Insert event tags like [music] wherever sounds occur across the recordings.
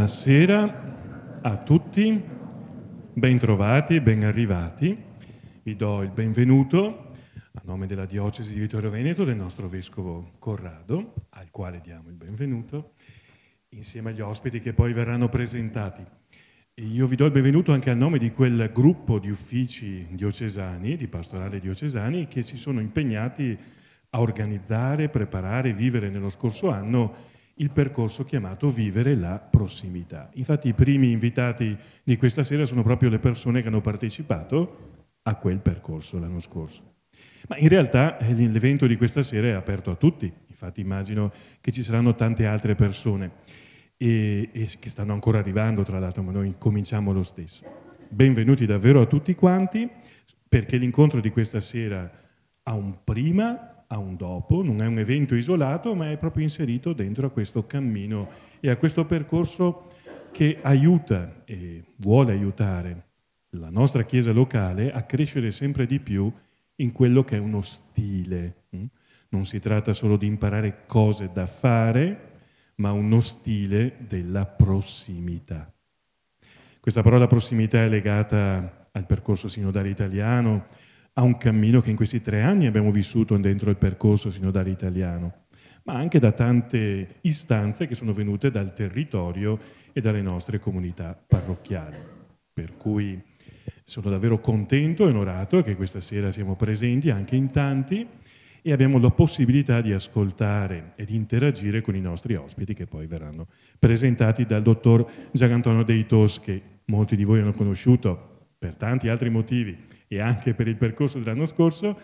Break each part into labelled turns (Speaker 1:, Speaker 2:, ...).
Speaker 1: Buonasera a tutti, bentrovati, ben arrivati. Vi do il benvenuto a nome della Diocesi di Vittorio Veneto del nostro Vescovo Corrado, al quale diamo il benvenuto, insieme agli ospiti che poi verranno presentati. Io vi do il benvenuto anche a nome di quel gruppo di uffici diocesani, di pastorale diocesani, che si sono impegnati a organizzare, preparare, vivere nello scorso anno il percorso chiamato Vivere la prossimità. Infatti i primi invitati di questa sera sono proprio le persone che hanno partecipato a quel percorso l'anno scorso. Ma in realtà eh, l'evento di questa sera è aperto a tutti, infatti immagino che ci saranno tante altre persone e, e che stanno ancora arrivando tra l'altro, ma noi cominciamo lo stesso. Benvenuti davvero a tutti quanti perché l'incontro di questa sera ha un prima a un dopo, non è un evento isolato, ma è proprio inserito dentro a questo cammino e a questo percorso che aiuta e vuole aiutare la nostra Chiesa locale a crescere sempre di più in quello che è uno stile. Mm? Non si tratta solo di imparare cose da fare, ma uno stile della prossimità. Questa parola prossimità è legata al percorso sinodale italiano, a un cammino che in questi tre anni abbiamo vissuto dentro il percorso sinodale italiano, ma anche da tante istanze che sono venute dal territorio e dalle nostre comunità parrocchiali. Per cui sono davvero contento e onorato che questa sera siamo presenti anche in tanti e abbiamo la possibilità di ascoltare e di interagire con i nostri ospiti che poi verranno presentati dal dottor Gianantonio Deitos che molti di voi hanno conosciuto per tanti altri motivi e anche per il percorso dell'anno scorso,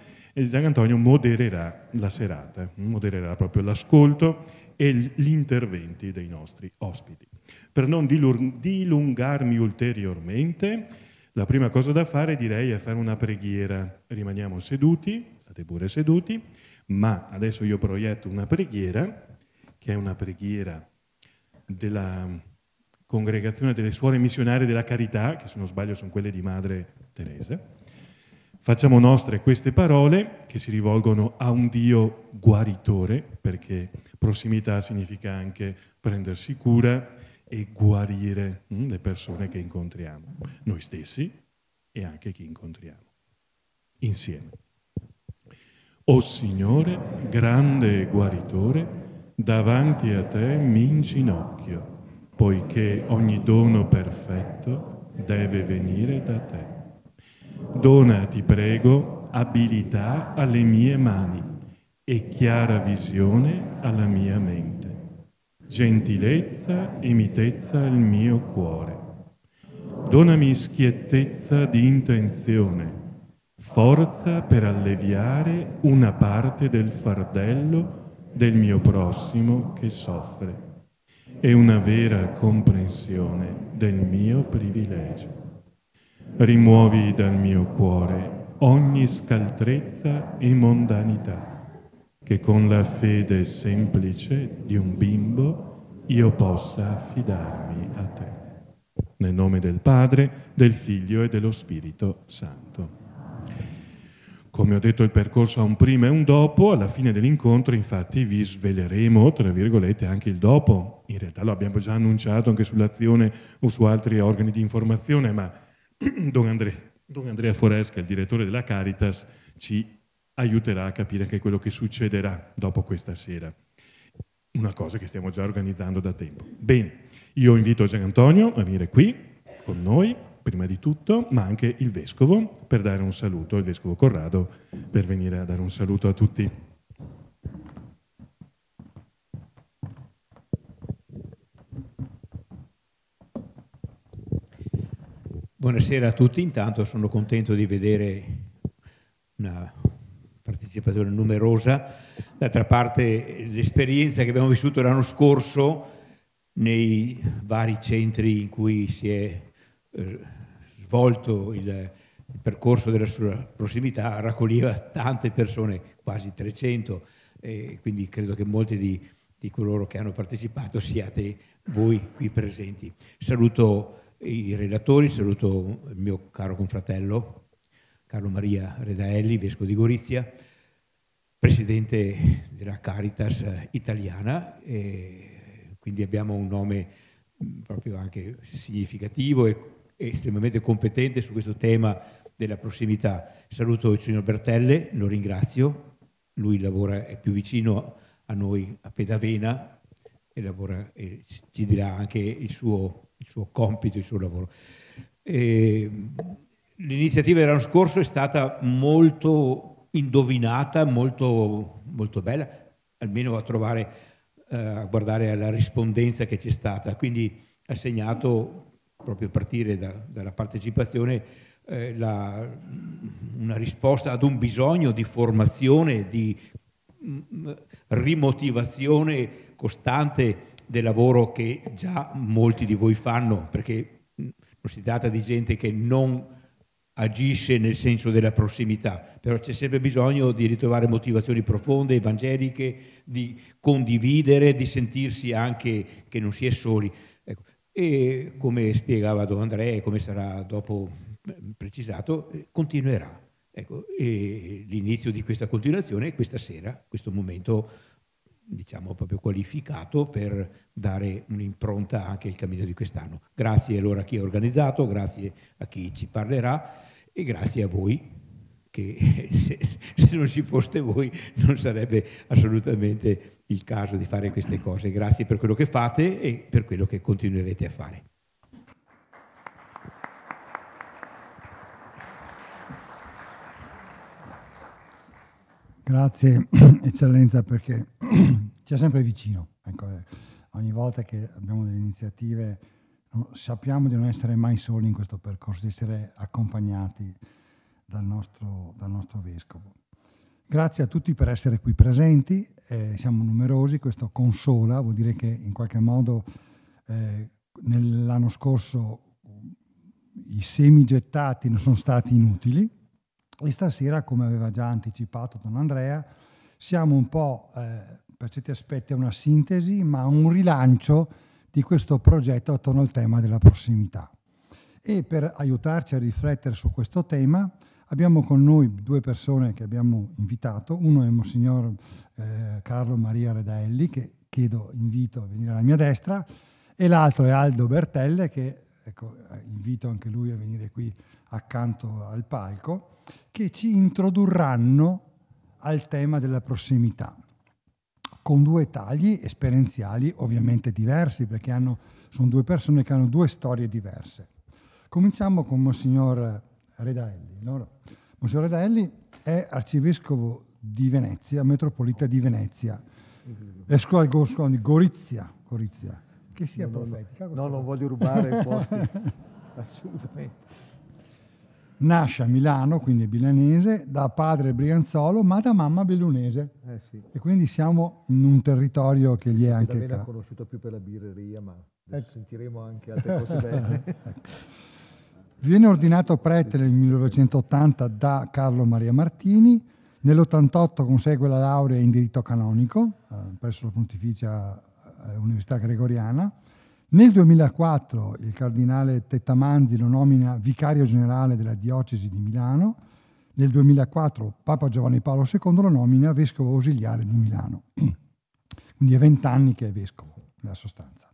Speaker 1: Antonio modererà la serata, modererà proprio l'ascolto e gli interventi dei nostri ospiti. Per non dilungarmi ulteriormente, la prima cosa da fare direi è fare una preghiera. Rimaniamo seduti, state pure seduti, ma adesso io proietto una preghiera, che è una preghiera della congregazione delle suore missionarie della carità, che se non sbaglio sono quelle di Madre Teresa, Facciamo nostre queste parole che si rivolgono a un Dio guaritore, perché prossimità significa anche prendersi cura e guarire hm, le persone che incontriamo, noi stessi e anche chi incontriamo, insieme. O Signore, grande guaritore, davanti a te mi inginocchio, poiché ogni dono perfetto deve venire da te Dona, ti prego, abilità alle mie mani e chiara visione alla mia mente, gentilezza e mitezza al mio cuore. Donami schiettezza di intenzione, forza per alleviare una parte del fardello del mio prossimo che soffre e una vera comprensione del mio privilegio rimuovi dal mio cuore ogni scaltrezza e mondanità, che con la fede semplice di un bimbo io possa affidarmi a te. Nel nome del Padre, del Figlio e dello Spirito Santo. Come ho detto, il percorso ha un prima e un dopo. Alla fine dell'incontro, infatti, vi sveleremo, tra virgolette, anche il dopo. In realtà lo abbiamo già annunciato anche sull'azione o su altri organi di informazione, ma [clears throat] Don, André, Don Andrea Foresca, il direttore della Caritas, ci aiuterà a capire anche quello che succederà dopo questa sera. Una cosa che stiamo già organizzando da tempo. Bene, io invito Gian Antonio a venire qui con noi, prima di tutto, ma anche il Vescovo per dare un saluto, il Vescovo Corrado, per venire a dare un saluto a tutti.
Speaker 2: Buonasera a tutti, intanto sono contento di vedere una partecipazione numerosa. D'altra parte l'esperienza che abbiamo vissuto l'anno scorso nei vari centri in cui si è eh, svolto il, il, percorso della sua prossimità raccoglieva tante persone, quasi 300, eh, quindi credo che molti di, di coloro che hanno partecipato siate voi qui presenti. Saluto i relatori, saluto il mio caro confratello Carlo Maria Redaelli, vescovo di Gorizia, presidente della Caritas italiana, quindi abbiamo un nome mm, proprio anche significativo e, estremamente competente su questo tema della prossimità. Saluto il signor Bertelle, lo ringrazio, lui lavora, è più vicino a noi a Pedavena e, lavora, e ci dirà anche il suo il suo compito, il suo lavoro. E l'iniziativa dell'anno scorso è stata molto indovinata, molto, molto bella, almeno a trovare, eh, a guardare alla rispondenza che c'è stata. Quindi ha segnato, proprio a partire da, dalla partecipazione, eh, la, una risposta ad un bisogno di formazione, di mh, mm, mm, rimotivazione costante del lavoro che già molti di voi fanno, perché non si tratta di gente che non agisce nel senso della prossimità, però c'è sempre bisogno di ritrovare motivazioni profonde, evangeliche, di condividere, di sentirsi anche che non si è soli. Ecco. E come spiegava Don Andrea e come sarà dopo precisato, eh, continuerà. Ecco, l'inizio di questa continuazione è questa sera, questo momento diciamo proprio qualificato per dare un'impronta anche al cammino di quest'anno. Grazie allora a chi ha organizzato, grazie a chi ci parlerà e grazie a voi che [laughs] se, se, non ci foste voi non sarebbe assolutamente il caso di fare queste cose. Grazie per quello che fate e per quello che continuerete a fare.
Speaker 3: Grazie [clears throat] eccellenza perché [clears throat] c'è sempre vicino. Ecco, eh. ogni volta che abbiamo delle iniziative sappiamo di non essere mai soli in questo percorso, di essere accompagnati dal nostro, dal nostro vescovo. Grazie a tutti per essere qui presenti, eh, siamo numerosi, questo consola, vuol dire che in qualche modo eh, nell'anno scorso i semi gettati non sono stati inutili, e stasera, come aveva già anticipato Don Andrea, siamo un po', eh, per certi aspetti, a una sintesi, ma a un rilancio di questo progetto attorno al tema della prossimità. E per aiutarci a riflettere su questo tema, abbiamo con noi due persone che abbiamo invitato. Uno è Monsignor eh, Carlo Maria Redaelli, che chiedo, invito a venire alla mia destra, e l'altro è Aldo Bertelle, che ecco, eh, invito anche lui a venire qui accanto al palco che ci introdurranno al tema della prossimità, con due tagli esperienziali ovviamente diversi, perché hanno, sono due persone che hanno due storie diverse. Cominciamo con Monsignor Redaelli. Allora, Monsignor Redaelli è arcivescovo di Venezia, metropolita di Venezia, eh, scuola, Gorizia, Gorizia, che sia no, profetica.
Speaker 4: no, no non voglio rubare i posti, [laughs] assolutamente.
Speaker 3: Nasce a Milano, quindi è milanese, da padre brianzolo ma da mamma bellunese. Eh sì. E quindi siamo in un territorio che gli è anche... Bene ha
Speaker 4: conosciuto più per la birreria, ma ecco. sentiremo anche altre cose [laughs] belle. ecco.
Speaker 3: Viene ordinato prete nel 1980 da Carlo Maria Martini, nell'88 consegue la laurea in diritto canonico eh, presso la Pontificia eh, Università Gregoriana, nel 2004 il cardinale Tettamanzi lo nomina vicario generale della diocesi di Milano, nel 2004 Papa Giovanni Paolo II lo nomina vescovo ausiliare di Milano, [clears throat] quindi è vent'anni che è vescovo nella sostanza.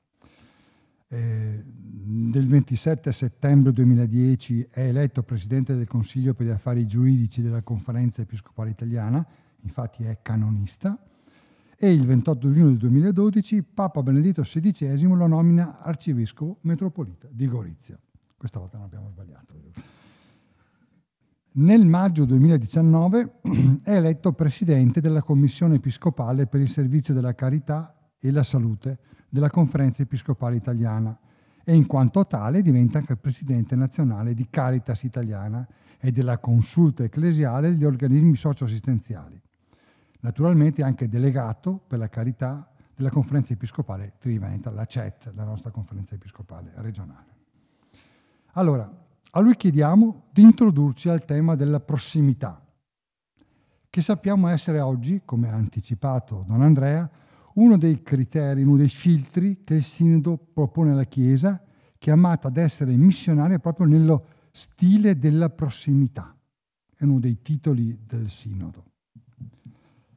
Speaker 3: Eh, 27 settembre 2010 è eletto presidente del Consiglio per gli affari giuridici della Conferenza Episcopale Italiana, infatti è canonista e il 28 giugno del 2012 Papa Benedetto XVI lo nomina arcivescovo metropolita di Gorizia. Questa volta non abbiamo sbagliato. Nel maggio 2019 [clears throat] è eletto presidente della Commissione Episcopale per il Servizio della Carità e la Salute della Conferenza Episcopale Italiana e in quanto tale diventa anche presidente nazionale di Caritas Italiana e della Consulta Ecclesiale degli organismi socioassistenziali naturalmente anche delegato per la carità della conferenza episcopale triveneta, la CET, la nostra conferenza episcopale regionale. Allora, a lui chiediamo di introdurci al tema della prossimità, che sappiamo essere oggi, come ha anticipato Don Andrea, uno dei criteri, uno dei filtri che il Sinodo propone alla Chiesa, chiamata ad essere missionaria proprio nello stile della prossimità. È uno dei titoli del Sinodo.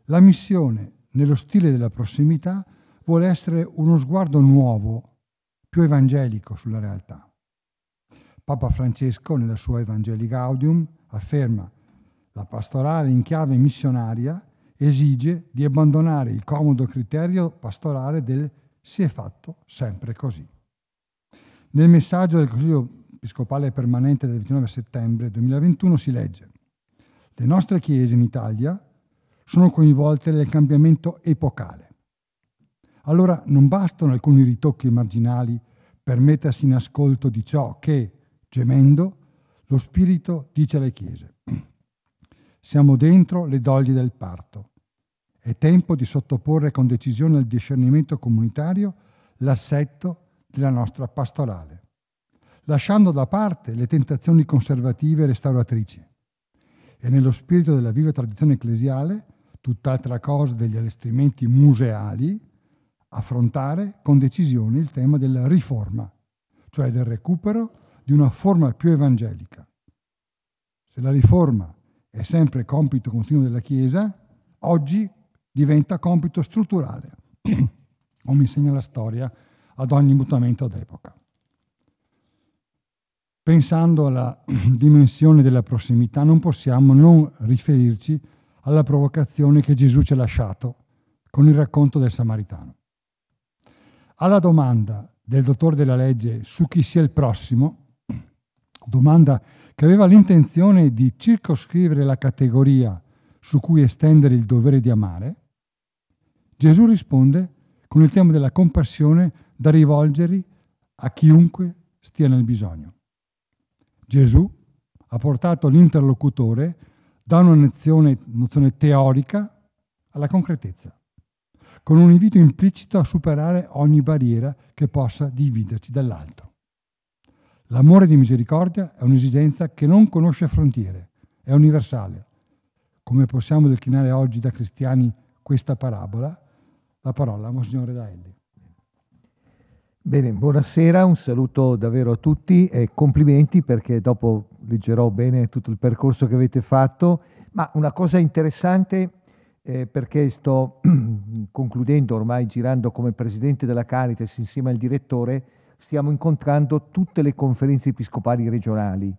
Speaker 3: La missione, nello stile della prossimità, vuole essere uno sguardo nuovo, più evangelico sulla realtà. Papa Francesco, nella sua Evangelii Gaudium, afferma la pastorale in chiave missionaria esige di abbandonare il comodo criterio pastorale del si è fatto sempre così. Nel messaggio del Consiglio Episcopale Permanente del 29 settembre 2021 si legge Le nostre chiese in Italia sono coinvolte nel cambiamento epocale. Allora non bastano alcuni ritocchi marginali per mettersi in ascolto di ciò che, gemendo, lo Spirito dice alle Chiese. [clears throat] Siamo dentro le doglie del parto. È tempo di sottoporre con decisione al discernimento comunitario l'assetto della nostra pastorale, lasciando da parte le tentazioni conservative e restauratrici e nello spirito della viva tradizione ecclesiale tutt'altra cosa degli allestimenti museali, affrontare con decisione il tema della riforma, cioè del recupero di una forma più evangelica. Se la riforma è sempre compito continuo della Chiesa, oggi diventa compito strutturale, [clears throat] come insegna la storia ad ogni mutamento d'epoca. Pensando alla [clears throat] dimensione della prossimità non possiamo non riferirci a alla provocazione che Gesù ci ha lasciato con il racconto del Samaritano. Alla domanda del dottore della legge su chi sia il prossimo, domanda che aveva l'intenzione di circoscrivere la categoria su cui estendere il dovere di amare, Gesù risponde con il tema della compassione da rivolgere a chiunque stia nel bisogno. Gesù ha portato l'interlocutore da una nozione, nozione teorica alla concretezza, con un invito implicito a superare ogni barriera che possa dividerci dall'altro. L'amore di misericordia è un'esigenza che non conosce frontiere, è universale. Come possiamo declinare oggi da cristiani questa parabola? La parola a Monsignore Raelli.
Speaker 4: Bene, buonasera, un saluto davvero a tutti e complimenti perché dopo leggerò bene tutto il percorso che avete fatto, ma una cosa interessante eh, perché sto [clears throat] concludendo ormai girando come presidente della Caritas insieme al direttore, stiamo incontrando tutte le conferenze episcopali regionali,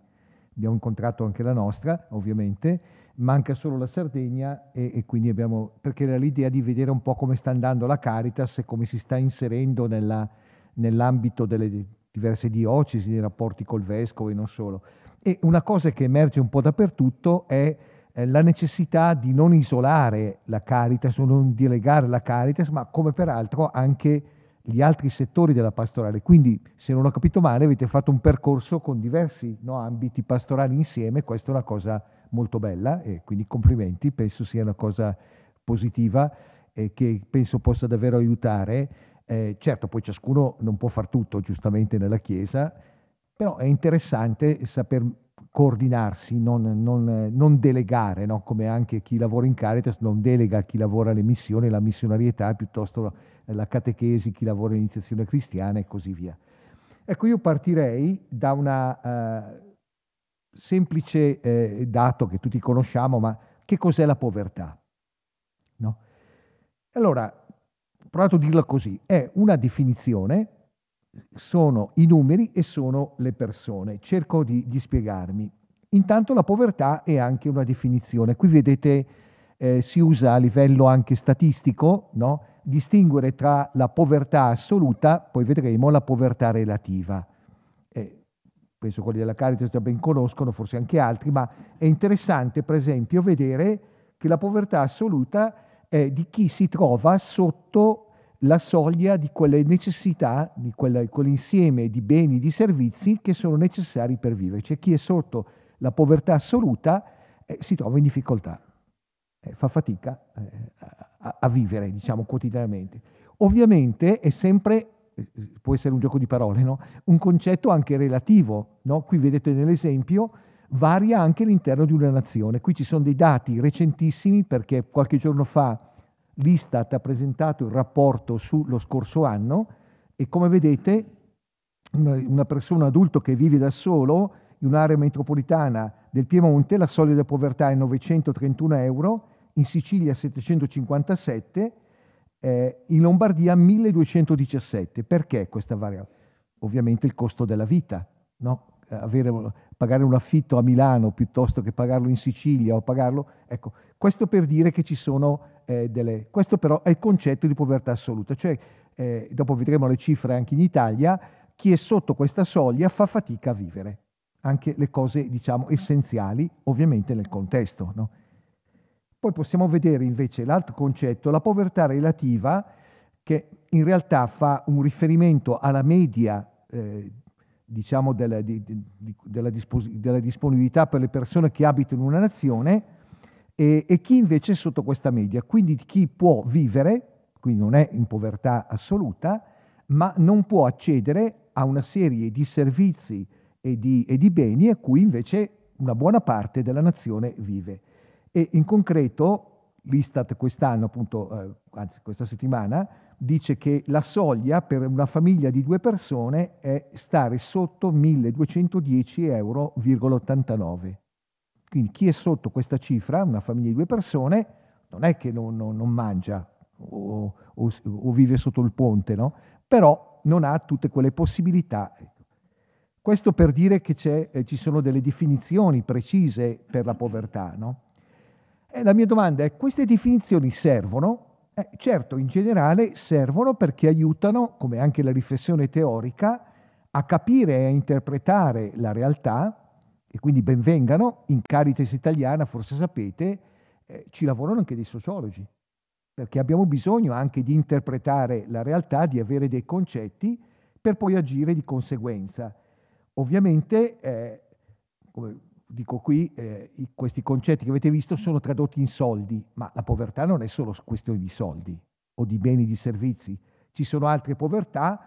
Speaker 4: abbiamo incontrato anche la nostra ovviamente, manca solo la Sardegna e, e quindi abbiamo, perché era l'idea di vedere un po' come sta andando la Caritas e come si sta inserendo nella nell'ambito delle diverse diocesi, nei rapporti col vescovo e non solo. E una cosa che emerge un po' dappertutto è eh, la necessità di non isolare la Caritas o non delegare la Caritas, ma come peraltro anche gli altri settori della pastorale. Quindi, se non ho capito male, avete fatto un percorso con diversi no, ambiti pastorali insieme, questa è una cosa molto bella e quindi complimenti, penso sia una cosa positiva e che penso possa davvero aiutare eh, certo, poi ciascuno non può far tutto giustamente nella Chiesa, però è interessante saper coordinarsi, non, non, non delegare, no? come anche chi lavora in Caritas non delega chi lavora le missioni, la missionarietà, piuttosto la catechesi, chi lavora in iniziazione cristiana e così via. Ecco, io partirei da un eh, semplice eh, dato che tutti conosciamo, ma che cos'è la povertà? No? Allora, provato a dirla così, è una definizione, sono i numeri e sono le persone. Cerco di, di spiegarmi. Intanto la povertà è anche una definizione. Qui vedete eh, si usa a livello anche statistico, no? distinguere tra la povertà assoluta, poi vedremo la povertà relativa. Eh, penso quelli della Caritas già ben conoscono, forse anche altri, ma è interessante per esempio vedere che la povertà assoluta eh, di chi si trova sotto la soglia di quelle necessità, di quella, quell'insieme di beni, di servizi che sono necessari per vivere. Cioè chi è sotto la povertà assoluta eh, si trova in difficoltà, eh, fa fatica eh, a, a, vivere, diciamo, quotidianamente. Ovviamente è sempre, eh, può essere un gioco di parole, no? un concetto anche relativo. No? Qui vedete nell'esempio varia anche all'interno di una nazione. Qui ci sono dei dati recentissimi perché qualche giorno fa l'Istat ha presentato il rapporto sullo scorso anno e come vedete una persona adulto che vive da solo in un'area metropolitana del Piemonte la soglia di povertà è 931 euro, in Sicilia 757, eh, in Lombardia 1217. Perché questa variabile? Ovviamente il costo della vita, no? avere, pagare un affitto a Milano piuttosto che pagarlo in Sicilia o pagarlo, ecco, questo per dire che ci sono eh, delle... Questo però è il concetto di povertà assoluta, cioè eh, dopo vedremo le cifre anche in Italia, chi è sotto questa soglia fa fatica a vivere, anche le cose diciamo essenziali ovviamente nel contesto. No? Poi possiamo vedere invece l'altro concetto, la povertà relativa, che in realtà fa un riferimento alla media eh, diciamo, della, di, di, della, della, disponibilità per le persone che abitano in una nazione e, e, chi invece è sotto questa media, quindi chi può vivere, quindi non è in povertà assoluta, ma non può accedere a una serie di servizi e di, e di beni a cui invece una buona parte della nazione vive. E in concreto l'Istat quest'anno, appunto, eh, anzi questa settimana, dice che la soglia per una famiglia di due persone è stare sotto 1210,89 euro. Quindi chi è sotto questa cifra, una famiglia di due persone, non è che non, non, non mangia o, o, o, vive sotto il ponte, no? però non ha tutte quelle possibilità. Ecco. Questo per dire che eh, ci sono delle definizioni precise per la povertà. No? E eh, la mia domanda è, queste definizioni servono eh, certo, in generale servono perché aiutano, come anche la riflessione teorica, a capire e a interpretare la realtà e quindi benvengano, in Caritas Italiana, forse sapete, eh, ci lavorano anche dei sociologi, perché abbiamo bisogno anche di interpretare la realtà, di avere dei concetti per poi agire di conseguenza. Ovviamente, eh, come dico qui, eh, questi concetti che avete visto sono tradotti in soldi, ma la povertà non è solo questione di soldi o di beni di servizi, ci sono altre povertà,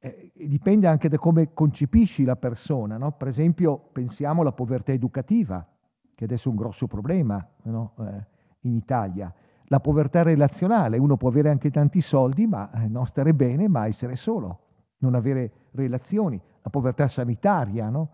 Speaker 4: eh, dipende anche da come concepisci la persona. No? Per esempio, pensiamo alla povertà educativa, che adesso è un grosso problema no? eh, in Italia. La povertà relazionale, uno può avere anche tanti soldi, ma eh, non stare bene, ma essere solo, non avere relazioni. La povertà sanitaria, no?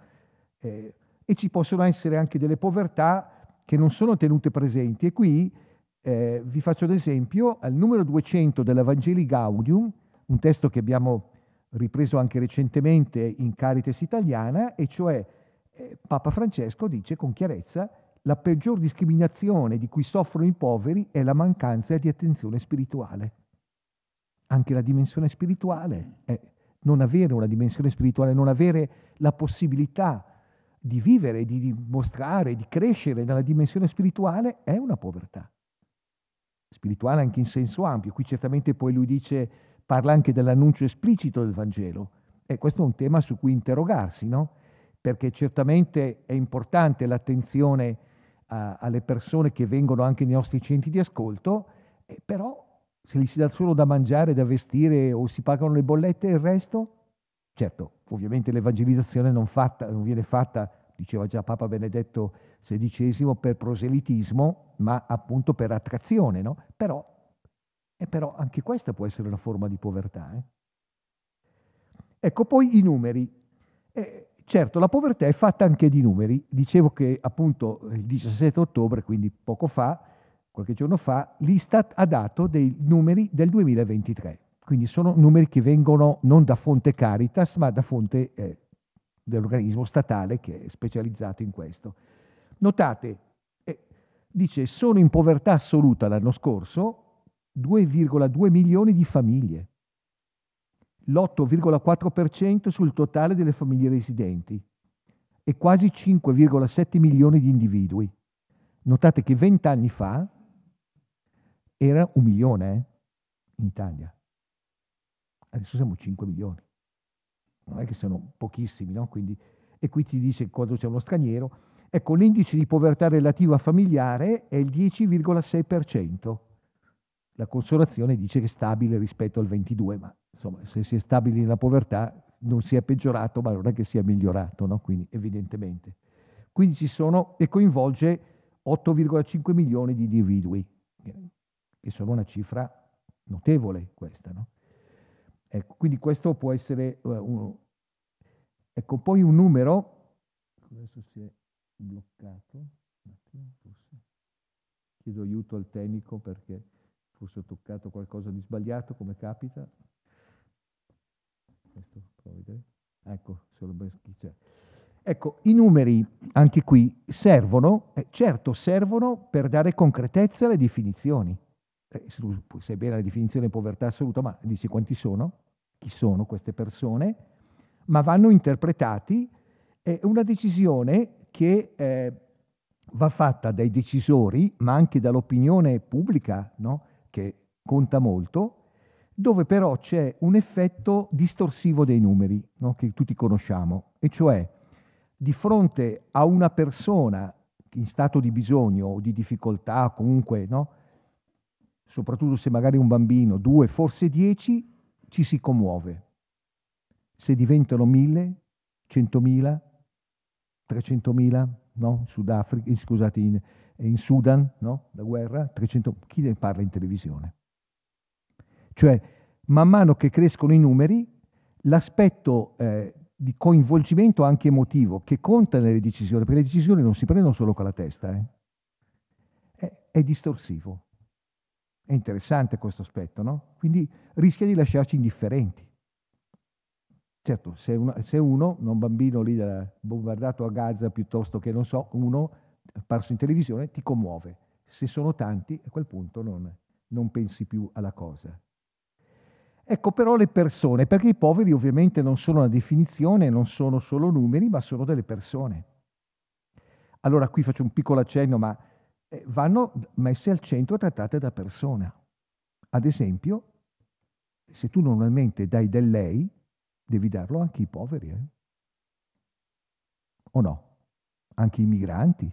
Speaker 4: Eh, e ci possono essere anche delle povertà che non sono tenute presenti. E qui eh, vi faccio un esempio, al numero 200 dell'Evangeli Gaudium, un testo che abbiamo ripreso anche recentemente in Caritas Italiana, e cioè eh, Papa Francesco dice con chiarezza la peggior discriminazione di cui soffrono i poveri è la mancanza di attenzione spirituale. Anche la dimensione spirituale, eh, non avere una dimensione spirituale, non avere la possibilità di vivere, di dimostrare, di crescere nella dimensione spirituale è una povertà. Spirituale anche in senso ampio. Qui certamente poi lui dice, parla anche dell'annuncio esplicito del Vangelo. E questo è un tema su cui interrogarsi, no? Perché certamente è importante l'attenzione a, alle persone che vengono anche nei nostri centri di ascolto, eh, però se gli si dà solo da mangiare, da vestire o si pagano le bollette e il resto, Certo, ovviamente l'evangelizzazione non, fatta, non viene fatta, diceva già Papa Benedetto XVI, per proselitismo, ma appunto per attrazione, no? Però, e però anche questa può essere una forma di povertà. Eh? Ecco, poi i numeri. Eh, certo, la povertà è fatta anche di numeri. Dicevo che appunto il 17 ottobre, quindi poco fa, qualche giorno fa, l'Istat ha dato dei numeri del 2023. Quindi sono numeri che vengono non da fonte Caritas, ma da fonte eh, dell'organismo statale che è specializzato in questo. Notate, eh, dice, sono in povertà assoluta l'anno scorso 2,2 milioni di famiglie, l'8,4% sul totale delle famiglie residenti e quasi 5,7 milioni di individui. Notate che vent'anni fa era un milione eh, in Italia. Adesso siamo 5 milioni, non è che sono pochissimi, no? Quindi, e qui ti dice quando c'è uno straniero, ecco l'indice di povertà relativa familiare è il 10,6%. La consolazione dice che è stabile rispetto al 22, ma insomma se si è stabili nella povertà non si è peggiorato, ma non è che sia migliorato, no? Quindi evidentemente. Quindi ci sono e coinvolge 8,5 milioni di individui, che sono una cifra notevole questa, no? Ecco, quindi questo può essere uh, eh, uno. Ecco, poi un numero, adesso si è bloccato, chiedo aiuto al tecnico perché forse ho toccato qualcosa di sbagliato, come capita. Questo, ecco, solo ben c'è. Cioè. Ecco, i numeri, anche qui, servono, eh, certo servono per dare concretezza alle definizioni bene la definizione di povertà assoluta, ma dici quanti sono, chi sono queste persone, ma vanno interpretati è una decisione che eh, va fatta dai decisori, ma anche dall'opinione pubblica, no? che conta molto, dove però c'è un effetto distorsivo dei numeri, no? che tutti conosciamo, e cioè di fronte a una persona in stato di bisogno o di difficoltà, comunque, no? soprattutto se magari un bambino, due, forse dieci, ci si commuove. Se diventano mille, centomila, trecentomila, no? Sudafrica, eh, scusate, in, eh, in Sudan, no? La guerra, 300, chi ne parla in televisione? Cioè, man mano che crescono i numeri, l'aspetto eh, di coinvolgimento anche emotivo che conta nelle decisioni, perché le decisioni non si prendono solo con la testa, eh? è, è distorsivo. È interessante questo aspetto, no? Quindi rischia di lasciarci indifferenti. Certo, se, una, se uno, un bambino lì bombardato a Gaza piuttosto che, non so, uno apparso in televisione, ti commuove. Se sono tanti, a quel punto non, non pensi più alla cosa. Ecco però le persone, perché i poveri ovviamente non sono una definizione, non sono solo numeri, ma sono delle persone. Allora qui faccio un piccolo accenno, ma eh, vanno messe al centro trattate da persona. Ad esempio, se tu normalmente dai del lei, devi darlo anche ai poveri, eh? o no? Anche ai migranti.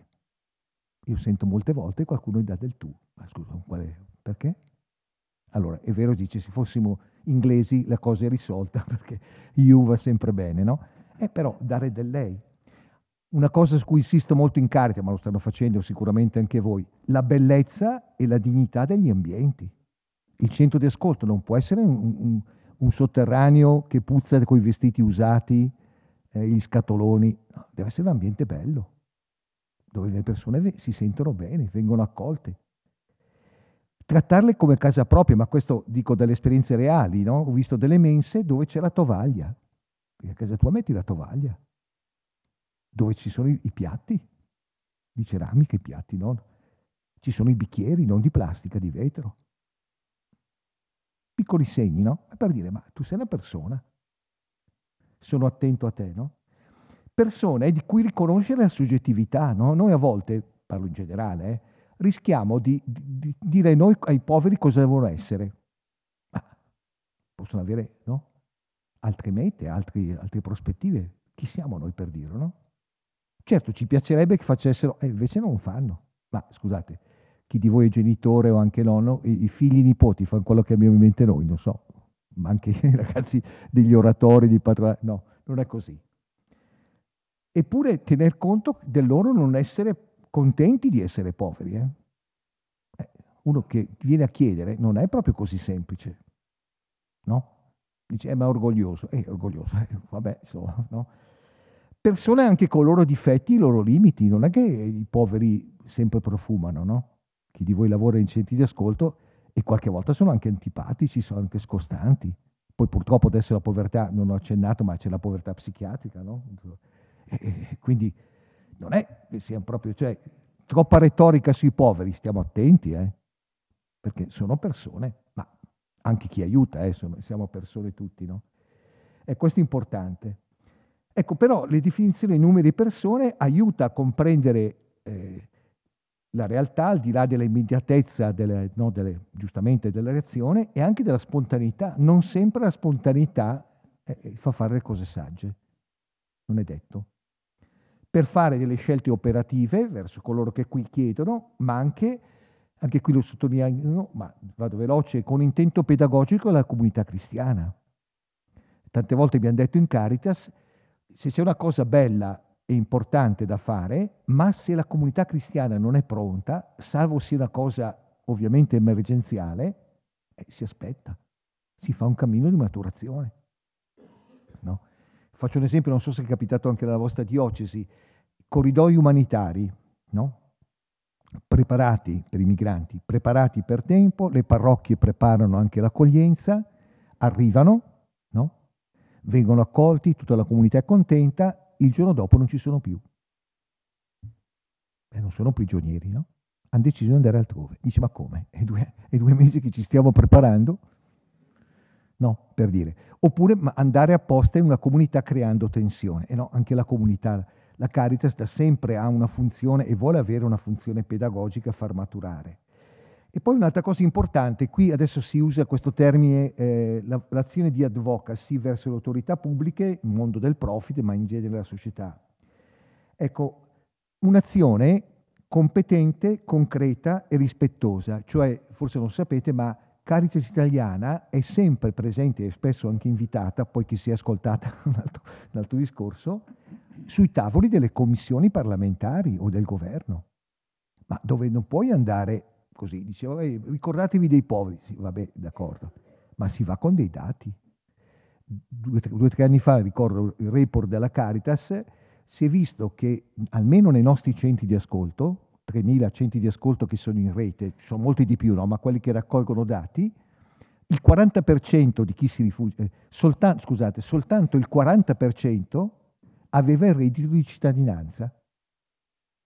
Speaker 4: Io sento molte volte qualcuno gli dà del tu. Ma scusa, perché? Allora, è vero, dice, se fossimo inglesi la cosa è risolta, [laughs] perché you va sempre bene, no? Eh, però dare del lei una cosa su cui insisto molto in carica, ma lo stanno facendo sicuramente anche voi, la bellezza e la dignità degli ambienti. Il centro di ascolto non può essere un, un, un sotterraneo che puzza con i vestiti usati, eh, gli scatoloni, no, deve essere un ambiente bello, dove le persone si sentono bene, vengono accolte. Trattarle come casa propria, ma questo dico dalle esperienze reali, no? ho visto delle mense dove c'è la tovaglia, perché a casa tua metti la tovaglia, dove ci sono i, i piatti di ceramica, i piatti non. Ci sono i bicchieri non di plastica, di vetro. Piccoli segni, no? Per dire, ma tu sei una persona, sono attento a te, no? Persone di cui riconoscere la soggettività, no? Noi a volte, parlo in generale, eh, rischiamo di, di, di, dire noi ai poveri cosa devono essere. Ma possono avere, no? Altre mete, altri, altre prospettive. Chi siamo noi per dirlo, no? Certo, ci piacerebbe che facessero, e eh, invece non lo fanno. Ma scusate, chi di voi è genitore o anche nonno, i, i figli e i nipoti fanno quello che abbiamo in mente noi, non so, ma anche [laughs] i ragazzi degli oratori, di patronati, no, non è così. Eppure tener conto del loro non essere contenti di essere poveri. Eh. eh? Uno che viene a chiedere non è proprio così semplice, no? Dice, eh, ma è orgoglioso, eh, orgoglioso, eh, vabbè, insomma, no? persone anche con i loro difetti, i loro limiti, non è che i poveri sempre profumano, no? Chi di voi lavora in centri di ascolto e qualche volta sono anche antipatici, sono anche scostanti. Poi purtroppo adesso la povertà, non ho accennato, ma c'è la povertà psichiatrica, no? E quindi non è che siamo proprio, cioè, troppa retorica sui poveri, stiamo attenti, eh? Perché sono persone, ma anche chi aiuta, eh? siamo persone tutti, no? E questo è importante. Ecco, però le definizioni numeri e persone aiuta a comprendere eh, la realtà al di là dell'immediatezza, delle, no, delle, giustamente della reazione e anche della spontaneità. Non sempre la spontaneità eh, eh, fa fare le cose sagge, non è detto. Per fare delle scelte operative verso coloro che qui chiedono, ma anche, anche qui lo sottolineo, ma vado veloce, con intento pedagogico alla comunità cristiana. Tante volte abbiamo detto in Caritas se c'è una cosa bella e importante da fare, ma se la comunità cristiana non è pronta, salvo sia una cosa ovviamente emergenziale, eh, si aspetta, si fa un cammino di maturazione. No? Faccio un esempio, non so se è capitato anche nella vostra diocesi, corridoi umanitari, no? preparati per i migranti, preparati per tempo, le parrocchie preparano anche l'accoglienza, arrivano, vengono accolti, tutta la comunità è contenta, il giorno dopo non ci sono più. E non sono prigionieri, no? Hanno deciso di andare altrove. Dice, ma come? È due, è due mesi che ci stiamo preparando? No, per dire. Oppure andare apposta in una comunità creando tensione. E no, anche la comunità, la Caritas da sempre ha una funzione e vuole avere una funzione pedagogica a far maturare. E poi un'altra cosa importante, qui adesso si usa questo termine, eh, l'azione di advocacy verso le autorità pubbliche, il mondo del profit, ma in genere la società. Ecco, un'azione competente, concreta e rispettosa, cioè, forse non sapete, ma Caritas Italiana è sempre presente e spesso anche invitata, poi chi si è ascoltata [laughs] un altro, un altro discorso, sui tavoli delle commissioni parlamentari o del governo, ma dove non puoi andare così, diceva, ricordatevi dei poveri, sì, vabbè, d'accordo, ma si va con dei dati. Due o tre anni fa, ricordo il report della Caritas, si è visto che almeno nei nostri centri di ascolto, 3.000 centri di ascolto che sono in rete, ci sono molti di più, no? ma quelli che raccolgono dati, il 40% di chi si rifugia, eh, soltan- scusate, soltanto il 40% aveva il reddito di cittadinanza.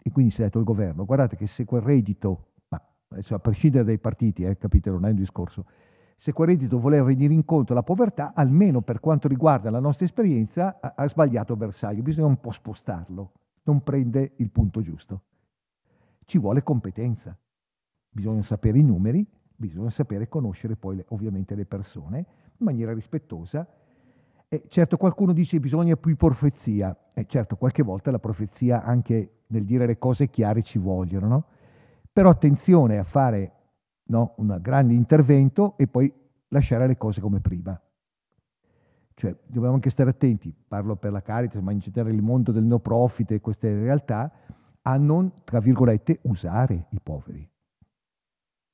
Speaker 4: E quindi si è detto al governo, guardate che se quel reddito eh, cioè a prescindere dai partiti, eh, capite, non è un discorso, se quel reddito voleva venire incontro alla povertà, almeno per quanto riguarda la nostra esperienza, ha, ha sbagliato bersaglio, bisogna un po' spostarlo, non prende il punto giusto. Ci vuole competenza, bisogna sapere i numeri, bisogna sapere conoscere poi le, ovviamente le persone in maniera rispettosa. E certo qualcuno dice bisogna più profezia, e certo qualche volta la profezia anche nel dire le cose chiare ci vogliono, no? Però attenzione a fare no, un grande intervento e poi lasciare le cose come prima. Cioè, dobbiamo anche stare attenti, parlo per la Caritas, ma in generale il mondo del no profit e queste realtà, a non, tra virgolette, usare i poveri.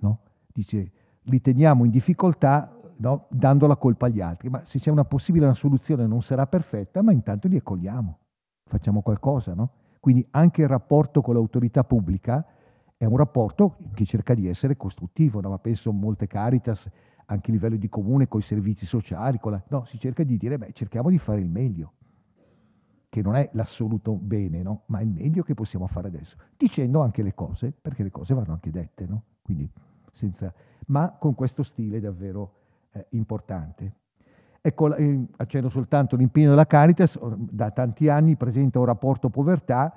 Speaker 4: No? Dice, li teniamo in difficoltà no? dando la colpa agli altri, ma se c'è una possibile una soluzione non sarà perfetta, ma intanto li accogliamo, facciamo qualcosa. No? Quindi anche il rapporto con l'autorità pubblica è un rapporto che cerca di essere costruttivo, no? ma penso molte Caritas, anche a livello di comune, con i servizi sociali, la... no, si cerca di dire, beh, cerchiamo di fare il meglio, che non è l'assoluto bene, no? ma il meglio che possiamo fare adesso, dicendo anche le cose, perché le cose vanno anche dette, no? Quindi, senza... ma con questo stile davvero eh, importante. Ecco, eh, soltanto l'impegno della Caritas, da tanti anni presenta un rapporto povertà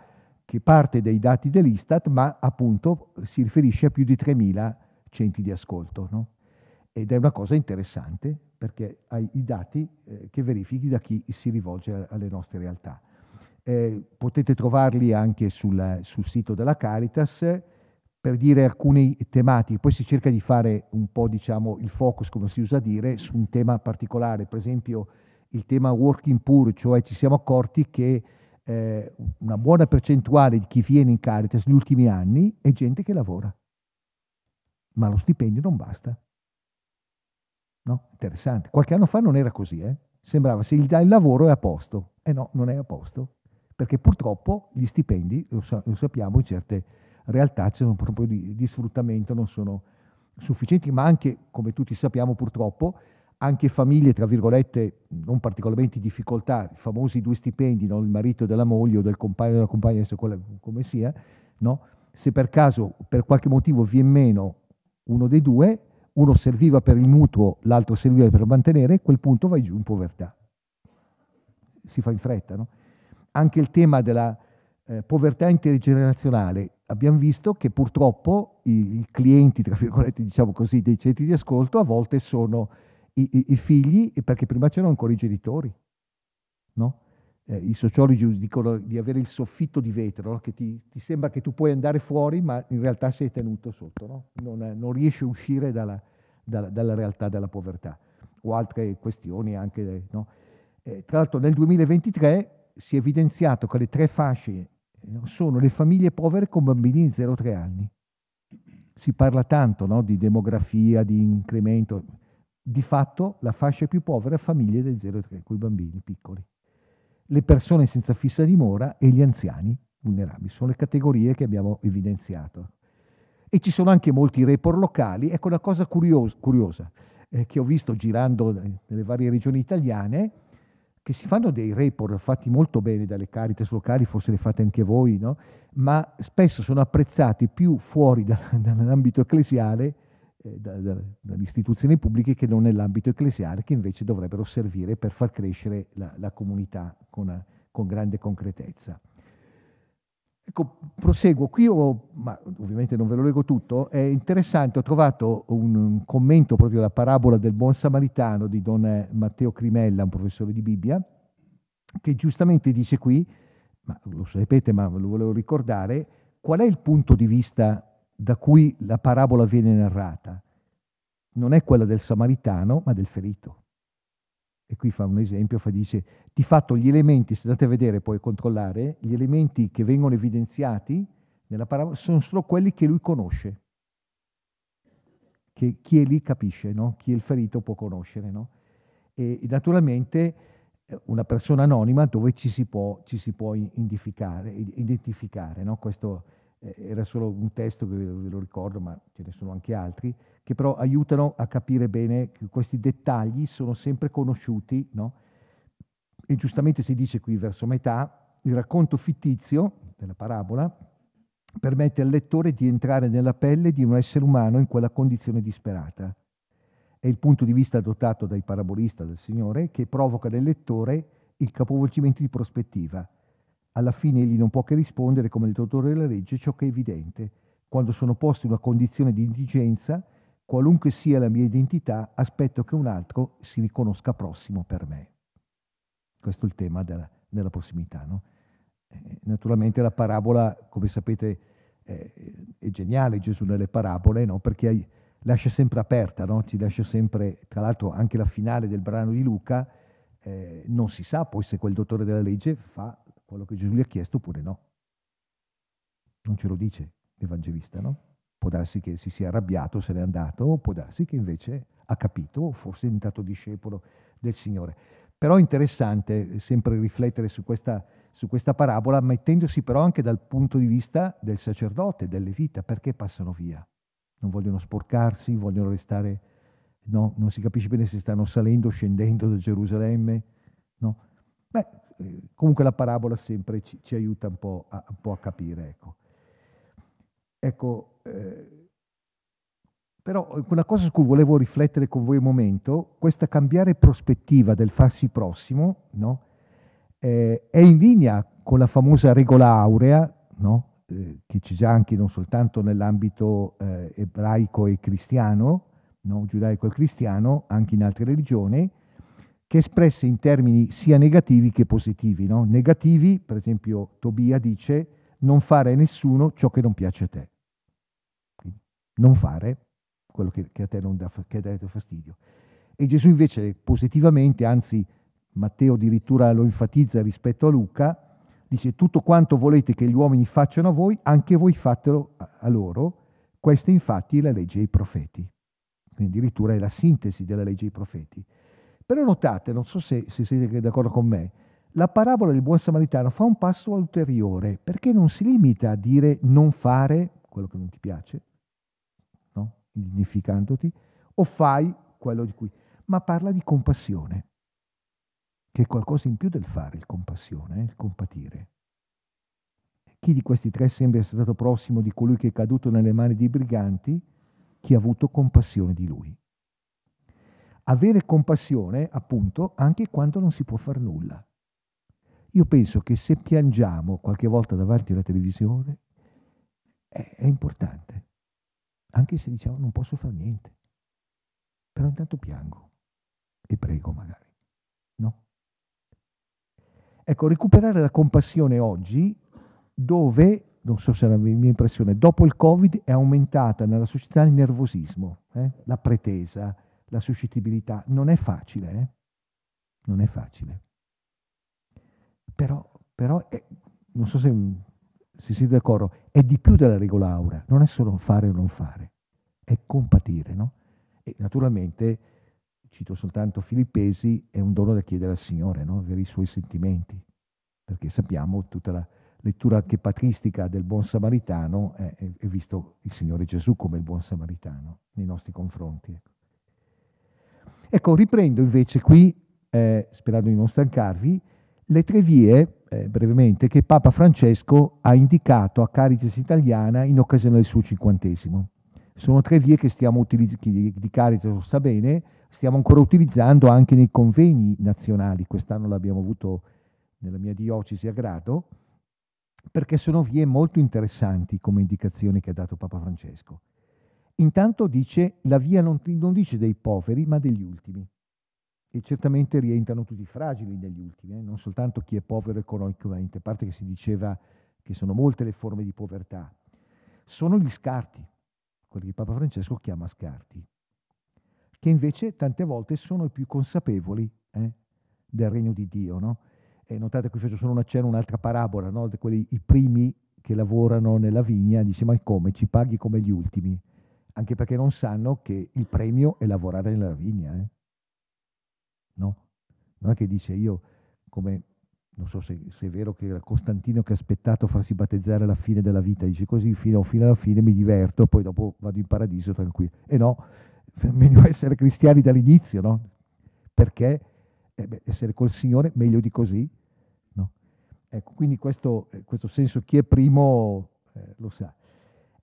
Speaker 4: che parte dai dati dell'Istat, ma appunto si riferisce a più di 3.000 centri di ascolto. No? Ed è una cosa interessante perché hai i dati eh, che verifichi da chi si rivolge alle nostre realtà. Eh, potete trovarli anche sul, sul sito della Caritas per dire alcune tematiche, poi si cerca di fare un po' diciamo il focus, come si usa dire, su un tema particolare, per esempio il tema working poor, cioè ci siamo accorti che eh, una buona percentuale di chi viene in Caritas negli ultimi anni è gente che lavora, ma lo stipendio non basta. No? Interessante. Qualche anno fa non era così, eh? sembrava se gli dai il lavoro è a posto, e eh no, non è a posto, perché purtroppo gli stipendi, lo, sa lo sappiamo, in certe realtà c'è un proprio di, di sfruttamento, non sono sufficienti, ma anche, come tutti sappiamo purtroppo, anche famiglie, tra virgolette, non particolarmente in difficoltà, i famosi due stipendi, no? il marito della moglie o del compagno della compagna, adesso quella, come sia, no? se per caso, per qualche motivo, viene meno uno dei due, uno serviva per il mutuo, l'altro serviva per mantenere, a quel punto vai giù in povertà. Si fa in fretta, no? Anche il tema della eh, povertà intergenerazionale. Abbiamo visto che purtroppo i, i clienti, tra virgolette, diciamo così, dei centri di ascolto a volte sono i, i, figli, perché prima c'erano ancora i genitori, no? Eh, I sociologi dicono di avere il soffitto di vetro, no? che ti, ti, sembra che tu puoi andare fuori, ma in realtà sei tenuto sotto, no? non, non, riesci a uscire dalla, dalla, dalla, realtà della povertà o altre questioni anche. No? Eh, tra l'altro nel 2023 si è evidenziato che le tre fasce sono le famiglie povere con bambini di 0-3 anni. Si parla tanto no? di demografia, di incremento, di fatto la fascia più povera è famiglie del 0 3, con i bambini piccoli. Le persone senza fissa dimora e gli anziani vulnerabili sono le categorie che abbiamo evidenziato. E ci sono anche molti report locali. Ecco una cosa curiosa, curiosa eh, che ho visto girando eh, nelle varie regioni italiane, che si fanno dei report fatti molto bene dalle caritas locali, forse le fate anche voi, no? ma spesso sono apprezzati più fuori da, [laughs] dall'ambito ecclesiale eh, da, da, dalle istituzioni pubbliche che non nell'ambito ecclesiale, che invece dovrebbero servire per far crescere la, la comunità con, con, grande concretezza. Ecco, proseguo. Qui ho, ma ovviamente non ve lo leggo tutto, è interessante, ho trovato un, un commento proprio alla parabola del buon samaritano di Don Matteo Crimella, un professore di Bibbia, che giustamente dice qui, ma lo sapete, ma ve lo volevo ricordare, qual è il punto di vista da cui la parabola viene narrata non è quella del samaritano, ma del ferito. E qui fa un esempio, fa, dice, di fatto gli elementi, se andate a vedere puoi controllare, gli elementi che vengono evidenziati nella parabola sono solo quelli che lui conosce, che chi è lì capisce, no? chi è il ferito può conoscere. No? E, naturalmente eh, una persona anonima dove ci si può, ci si può identificare. No? Questo, eh, era solo un testo che ve lo ricordo, ma ce ne sono anche altri, che però aiutano a capire bene che questi dettagli sono sempre conosciuti, no? E giustamente si dice qui verso metà, il racconto fittizio della parabola permette al lettore di entrare nella pelle di un essere umano in quella condizione disperata. È il punto di vista adottato dai parabolista del Signore che provoca nel lettore il capovolgimento di prospettiva alla fine egli non può che rispondere come il dottore della legge ciò che è evidente. Quando sono posto in una condizione di indigenza, qualunque sia la mia identità, aspetto che un altro si riconosca prossimo per me. Questo è il tema della, della prossimità. No? Eh, naturalmente la parabola, come sapete, eh, è geniale Gesù nelle parabole, no? perché hai, lascia sempre aperta, no? ci lascia sempre, tra l'altro anche la finale del brano di Luca, eh, non si sa poi se quel dottore della legge fa quello che Gesù gli ha chiesto oppure no. Non ce lo dice l'Evangelista, no? Può darsi che si sia arrabbiato, se n'è andato, o può darsi che invece ha capito, o forse è diventato discepolo del Signore. Però è interessante eh, sempre riflettere su questa, su questa parabola, mettendosi però anche dal punto di vista del sacerdote, delle levita, perché passano via? Non vogliono sporcarsi, vogliono restare, no? Non si capisce bene se stanno salendo, scendendo da Gerusalemme, no? Beh, comunque la parabola sempre ci, ci aiuta un po' a, un po a capire. Ecco, ecco eh, però una cosa su cui volevo riflettere con voi un momento, questa cambiare prospettiva del farsi prossimo no? eh, è in linea con la famosa regola aurea, no? Eh, che c'è già anche non soltanto nell'ambito eh, ebraico e cristiano, no? giudaico e cristiano, anche in altre religioni, che espresse in termini sia negativi che positivi. No? Negativi, per esempio, Tobia dice non fare a nessuno ciò che non piace a te. non fare quello che, che a te non dà, dà fastidio. E Gesù invece positivamente, anzi Matteo addirittura lo enfatizza rispetto a Luca, dice tutto quanto volete che gli uomini facciano a voi, anche voi fatelo a loro. Questa infatti è la legge dei profeti. Quindi addirittura è la sintesi della legge dei profeti. Però notate, non so se, se siete d'accordo con me, la parabola del buon samaritano fa un passo ulteriore perché non si limita a dire non fare quello che non ti piace, no? significandoti, o fai quello di cui, ma parla di compassione, che è qualcosa in più del fare, il compassione, eh? il compatire. Chi di questi tre sembra essere stato prossimo di colui che è caduto nelle mani dei briganti? Chi ha avuto compassione di lui? avere compassione, appunto, anche quando non si può fare nulla. Io penso che se piangiamo qualche volta davanti alla televisione, è, è importante, anche se diciamo non posso far niente. Però intanto piango e prego magari. No? Ecco, recuperare la compassione oggi, dove, non so se è la mia impressione, dopo il Covid è aumentata nella società il nervosismo, eh? la pretesa, la suscettibilità. Non è facile, eh? non è facile. Però, però è, non so se si siete d'accordo, è di più della regola aura, non è solo fare o non fare, è compatire, no? E naturalmente, cito soltanto Filippesi, è un dono da chiedere al Signore, no? Avere i suoi sentimenti, perché sappiamo tutta la lettura anche patristica del buon samaritano è, è visto il Signore Gesù come il buon samaritano nei nostri confronti. Ecco. Ecco, riprendo invece qui, eh, sperando di non stancarvi, le tre vie, eh, brevemente, che Papa Francesco ha indicato a Caritas Italiana in occasione del suo cinquantesimo. Sono tre vie che stiamo utilizzando, di Caritas lo sa bene, stiamo ancora utilizzando anche nei convegni nazionali, quest'anno l'abbiamo avuto nella mia diocesi a Grado, perché sono vie molto interessanti come indicazione che ha dato Papa Francesco. Intanto dice la via non, non dice dei poveri, ma degli ultimi. E certamente rientrano tutti i fragili negli ultimi, eh? non soltanto chi è povero economicamente, a parte che si diceva che sono molte le forme di povertà. Sono gli scarti, quelli che Papa Francesco chiama scarti, che invece tante volte sono i più consapevoli eh? del regno di Dio. No? E notate qui faccio solo un accenno, un'altra parabola, no? quelli, i primi che lavorano nella vigna, dice ma come, ci paghi come gli ultimi? anche perché non sanno che il premio è lavorare nella vigna. Eh? No? Non è che dice io, come non so se, se, è vero che era Costantino che ha aspettato farsi battezzare alla fine della vita, dice così fino, fino alla fine mi diverto, poi dopo vado in paradiso tranquillo. E no, meglio essere cristiani dall'inizio, no? Perché eh beh, essere col Signore meglio di così, no? Ecco, quindi questo, eh, questo senso chi è primo eh, lo sa.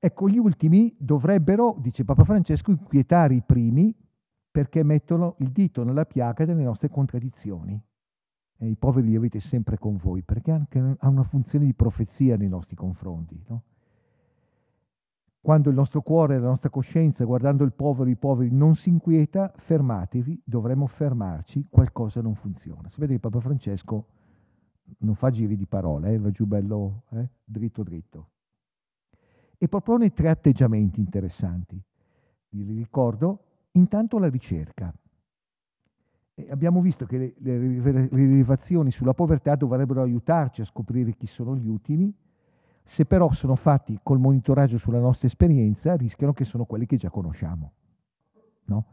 Speaker 4: Ecco, gli ultimi dovrebbero, dice Papa Francesco, inquietare i primi perché mettono il dito nella piaga delle nostre contraddizioni. E I poveri li avete sempre con voi, perché anche ha una funzione di profezia nei nostri confronti. No? Quando il nostro cuore, la nostra coscienza, guardando il povero, i poveri, non si inquieta, fermatevi, dovremmo fermarci, qualcosa non funziona. Sapete che Papa Francesco non fa giri di parole, eh? va giù bello eh? dritto dritto e propone tre atteggiamenti interessanti. Vi ricordo intanto la ricerca. E abbiamo visto che le, le rilevazioni sulla povertà dovrebbero aiutarci a scoprire chi sono gli ultimi, se però sono fatti col monitoraggio sulla nostra esperienza, rischiano che sono quelli che già conosciamo. No?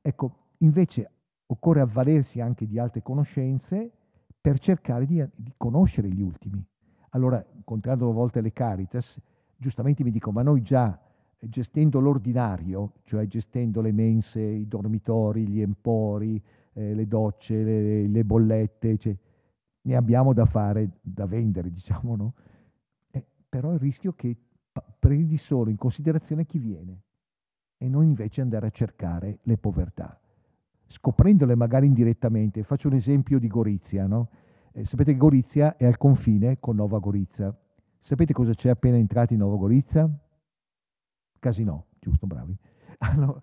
Speaker 4: Ecco, invece occorre avvalersi anche di altre conoscenze per cercare di, di conoscere gli ultimi. Allora, incontrando a volte le Caritas, giustamente mi dico, ma noi già gestendo l'ordinario, cioè gestendo le mense, i dormitori, gli empori, eh, le docce, le, le bollette, cioè, ne abbiamo da fare, da vendere, diciamo, no? Eh, però il rischio è che prendi solo in considerazione chi viene e non invece andare a cercare le povertà, scoprendole magari indirettamente. Faccio un esempio di Gorizia, no? eh, sapete che Gorizia è al confine con Nova Gorizia Sapete cosa c'è appena entrati in Novo Gorizia? Casino, giusto, bravi. [laughs] Allora,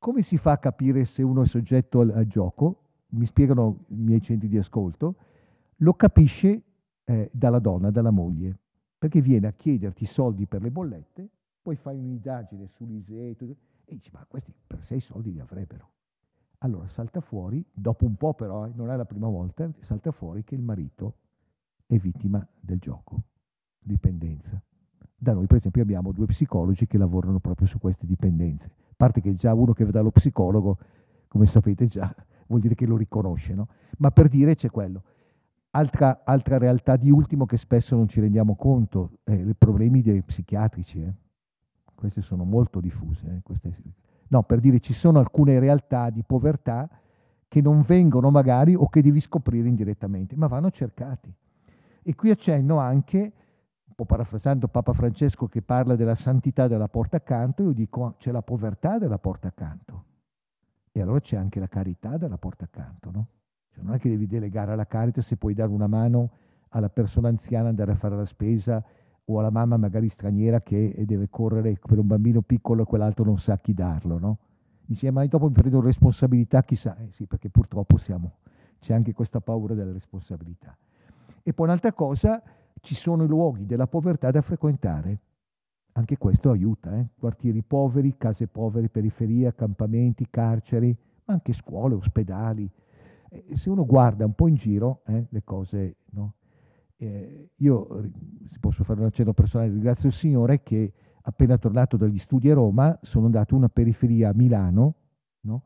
Speaker 4: come si fa a capire se uno è soggetto al, al gioco? Mi spiegano i miei centri di ascolto. Lo capisce eh, dalla donna, dalla moglie, perché viene a chiederti soldi per le bollette, poi fai un'indagine sull'ISEE e dici ma questi per sei soldi li avrebbero. Allora salta fuori, dopo un po' però, eh, non è la prima volta, salta fuori che il marito è vittima del gioco dipendenza. Da noi, per esempio, abbiamo due psicologi che lavorano proprio su queste dipendenze. A parte che già uno che va dallo psicologo, come sapete già, [laughs] vuol dire che lo riconosce, no? Ma per dire c'è quello. Altra, altra, realtà di ultimo che spesso non ci rendiamo conto, eh, i problemi psichiatrici. Eh. Queste sono molto diffuse. Eh, no, per dire ci sono alcune realtà di povertà che non vengono magari o che devi scoprire indirettamente, ma vanno cercati. E qui accenno anche po' parafrasando Papa Francesco che parla della santità della porta accanto, io dico ah, c'è la povertà della porta accanto. E allora c'è anche la carità della porta accanto, no? Cioè non è che devi delegare alla carità se puoi dare una mano alla persona anziana andare a fare la spesa o alla mamma magari straniera che eh, deve correre per un bambino piccolo e quell'altro non sa chi darlo, no? Dice, eh, ma dopo mi prendo responsabilità, chissà. Eh sì, perché purtroppo siamo, c'è anche questa paura della responsabilità. E poi un'altra cosa ci sono i luoghi della povertà da frequentare. Anche questo aiuta, eh? quartieri poveri, case povere, periferia, accampamenti, carceri, ma anche scuole, ospedali. se uno guarda un po' in giro eh, le cose, no? eh, io, se posso fare un accenno personale, ringrazio il Signore che appena tornato dagli studi a Roma sono andato a una periferia a Milano, no?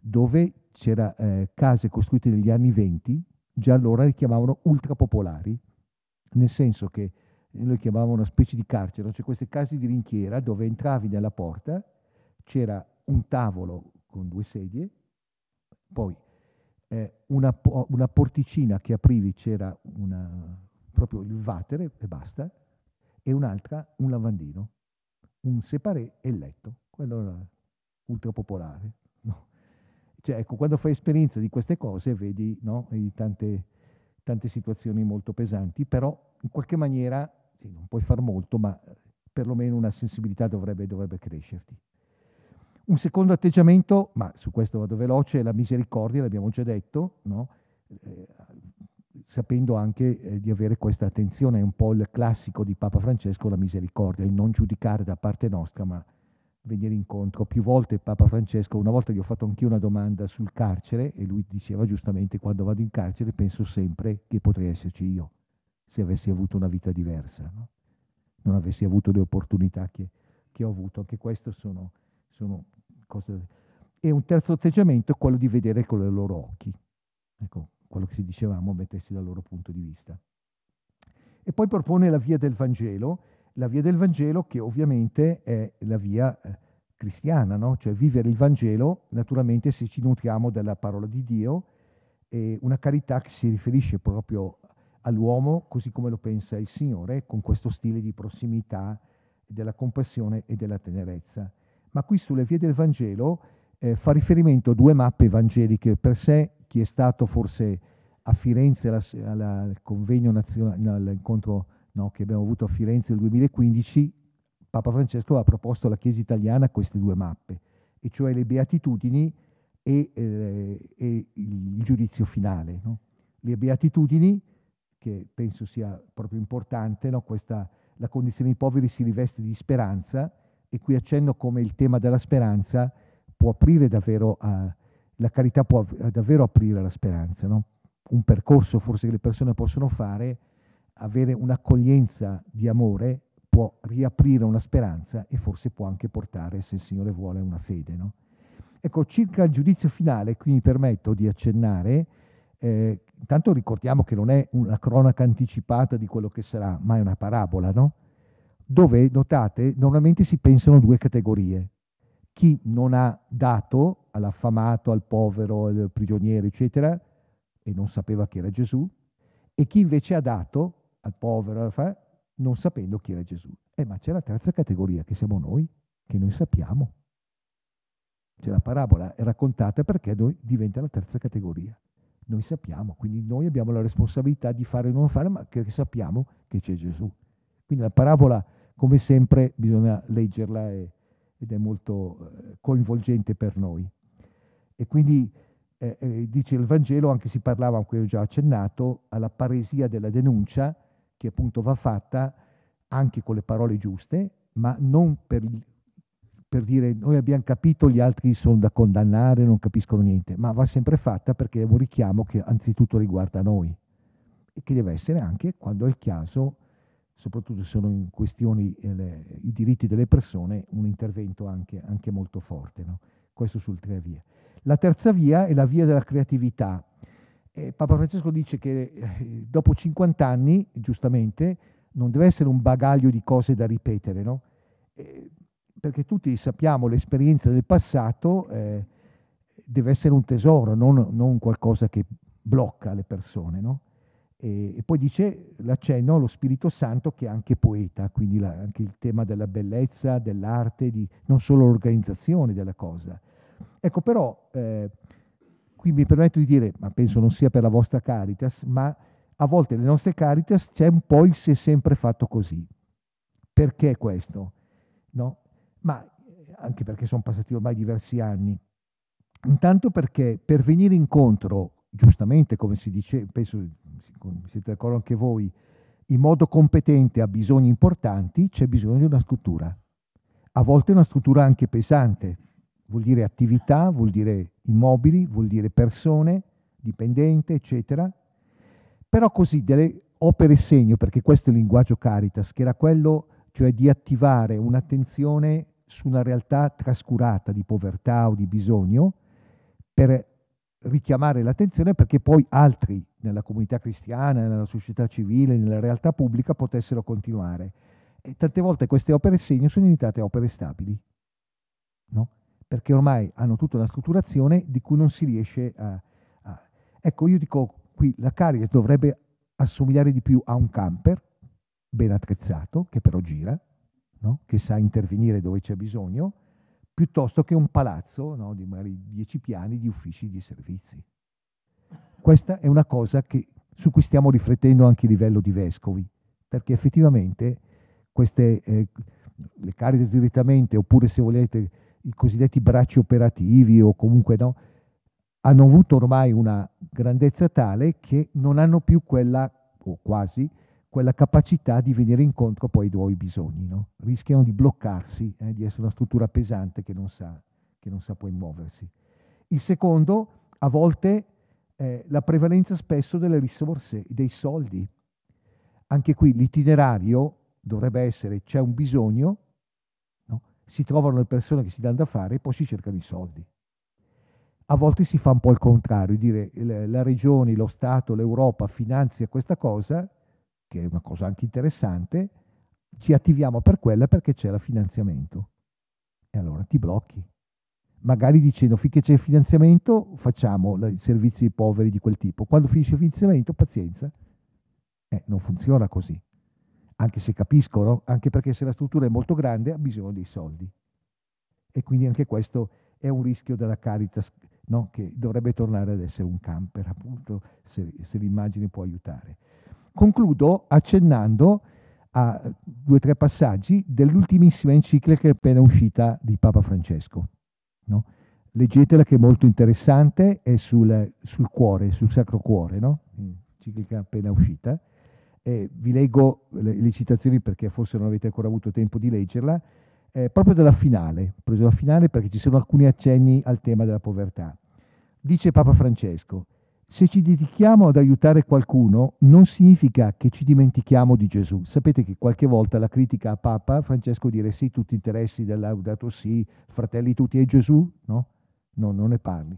Speaker 4: dove c'erano eh, case costruite negli anni 20, già allora le chiamavano ultrapopolari, nel senso che eh, noi chiamava una specie di carcere, cioè queste case di rinchiera dove entravi nella porta, c'era un tavolo con due sedie, poi eh, una, una, porticina che aprivi c'era una, proprio il vatere e basta, e un'altra un lavandino, un separé e il letto. Quello era ultrapopolare. No? Cioè, ecco, quando fai esperienza di queste cose vedi no, di tante tante situazioni molto pesanti, però in qualche maniera sì, non puoi far molto, ma eh, perlomeno una sensibilità dovrebbe, dovrebbe crescerti. Un secondo atteggiamento, ma su questo vado veloce, è la misericordia, l'abbiamo già detto, no? eh, sapendo anche eh, di avere questa attenzione, è un po' il classico di Papa Francesco, la misericordia, il non giudicare da parte nostra, ma venire incontro. Più volte Papa Francesco, una volta gli ho fatto anch'io una domanda sul carcere e lui diceva giustamente quando vado in carcere penso sempre che potrei esserci io, se avessi avuto una vita diversa, no? non avessi avuto le opportunità che, che ho avuto. Anche questo sono, sono cose... E un terzo atteggiamento è quello di vedere con i loro occhi. Ecco, quello che si dicevamo, mettersi dal loro punto di vista. E poi propone la via del Vangelo, la via del Vangelo che ovviamente è la via eh, cristiana, no? cioè vivere il Vangelo naturalmente se ci nutriamo della parola di Dio, e una carità che si riferisce proprio all'uomo così come lo pensa il Signore, con questo stile di prossimità, della compassione e della tenerezza. Ma qui sulle vie del Vangelo eh, fa riferimento a due mappe evangeliche per sé, chi è stato forse a Firenze al convegno nazionale, all'incontro no, che abbiamo avuto a Firenze nel 2015, Papa Francesco ha proposto alla Chiesa italiana queste due mappe, e cioè le beatitudini e, eh, e il giudizio finale. No? Le beatitudini, che penso sia proprio importante, no? Questa, la condizione dei poveri si riveste di speranza e qui accenno come il tema della speranza può aprire davvero a, la carità può davvero aprire la speranza, no? un percorso forse che le persone possono fare avere un'accoglienza di amore può riaprire una speranza e forse può anche portare, se il Signore vuole, una fede. No? Ecco, circa il giudizio finale, qui mi permetto di accennare, eh, intanto ricordiamo che non è una cronaca anticipata di quello che sarà, ma è una parabola, no? dove, notate, normalmente si pensano due categorie. Chi non ha dato all'affamato, al povero, al prigioniero, eccetera, e non sapeva che era Gesù, e chi invece ha dato al povero, eh, non sapendo chi era Gesù. Eh, ma c'è la terza categoria che siamo noi, che noi sappiamo. Cioè la parabola è raccontata perché diventa la terza categoria. Noi sappiamo, quindi noi abbiamo la responsabilità di fare o non fare, ma che sappiamo che c'è Gesù. Quindi la parabola, come sempre, bisogna leggerla e, ed è molto eh, coinvolgente per noi. E quindi eh, eh dice il Vangelo, anche si parlava, anche ho già accennato, alla paresia della denuncia, che appunto va fatta anche con le parole giuste, ma non per, per dire noi abbiamo capito, gli altri sono da condannare, non capiscono niente, ma va sempre fatta perché è un richiamo che anzitutto riguarda noi e che deve essere anche quando è il caso, soprattutto se sono in questione eh, i diritti delle persone, un intervento anche, anche molto forte. No? Questo sul tre vie. La terza via è la via della creatività eh, Papa Francesco dice che eh, dopo 50 anni, giustamente, non deve essere un bagaglio di cose da ripetere, no? eh, perché tutti sappiamo l'esperienza del passato eh, deve essere un tesoro, non, non, qualcosa che blocca le persone. No? E, e, poi dice l'accenno allo Spirito Santo che è anche poeta, quindi la, anche il tema della bellezza, dell'arte, di, non solo l'organizzazione della cosa. Ecco però eh, qui mi permetto di dire, ma penso non sia per la vostra Caritas, ma a volte le nostre Caritas c'è un po' il se sempre fatto così. Perché questo? No? Ma eh, anche perché sono passati ormai diversi anni. Intanto perché per venire incontro, giustamente come si dice, penso siete d'accordo anche voi, in modo competente a bisogni importanti c'è bisogno di una struttura. A volte una struttura anche pesante vuol dire attività, vuol dire immobili, vuol dire persone, dipendente, eccetera. Però così delle opere segno, perché questo è il linguaggio Caritas, che era quello cioè di attivare un'attenzione su una realtà trascurata di povertà o di bisogno per richiamare l'attenzione perché poi altri nella comunità cristiana, nella società civile, nella realtà pubblica potessero continuare. E tante volte queste opere segno sono diventate opere stabili. No? perché ormai hanno tutta una strutturazione di cui non si riesce a, a... Ecco, io dico qui la Caritas dovrebbe assomigliare di più a un camper ben attrezzato, che però gira, no? che sa intervenire dove c'è bisogno, piuttosto che un palazzo no? di magari dieci piani di uffici di servizi. Questa è una cosa che, su cui stiamo riflettendo anche a livello di vescovi, perché effettivamente queste, eh, le Caritas direttamente, oppure se volete i cosiddetti bracci operativi o comunque no, hanno avuto ormai una grandezza tale che non hanno più quella, o quasi, quella capacità di venire incontro poi ai tuoi bisogni. No? Rischiano di bloccarsi, eh, di essere una struttura pesante che non sa, che non sa poi muoversi. Il secondo, a volte, è la prevalenza spesso delle risorse, dei soldi. Anche qui l'itinerario dovrebbe essere c'è un bisogno, si trovano le persone che si danno da fare e poi si cercano i soldi. A volte si fa un po' il contrario, dire la regione, lo Stato, l'Europa finanzia questa cosa, che è una cosa anche interessante, ci attiviamo per quella perché c'è il finanziamento. E allora ti blocchi. Magari dicendo finché c'è il finanziamento facciamo i servizi ai poveri di quel tipo, quando finisce il finanziamento pazienza. Eh, non funziona così anche se capiscono, anche perché se la struttura è molto grande ha bisogno dei soldi. E quindi anche questo è un rischio della Caritas, no? che dovrebbe tornare ad essere un camper, appunto, se, se l'immagine può aiutare. Concludo accennando a due o tre passaggi dell'ultimissima enciclica che è appena uscita di Papa Francesco. No? Leggetela che è molto interessante, è sul, sul cuore, sul Sacro Cuore, no? enciclica appena uscita eh, vi leggo le, le, citazioni perché forse non avete ancora avuto tempo di leggerla, eh, proprio dalla finale, preso la finale perché ci sono alcuni accenni al tema della povertà. Dice Papa Francesco, se ci dedichiamo ad aiutare qualcuno non significa che ci dimentichiamo di Gesù. Sapete che qualche volta la critica a Papa Francesco dire sì, tutti interessi dell'audato sì, fratelli tutti e Gesù, no? No, non ne parli.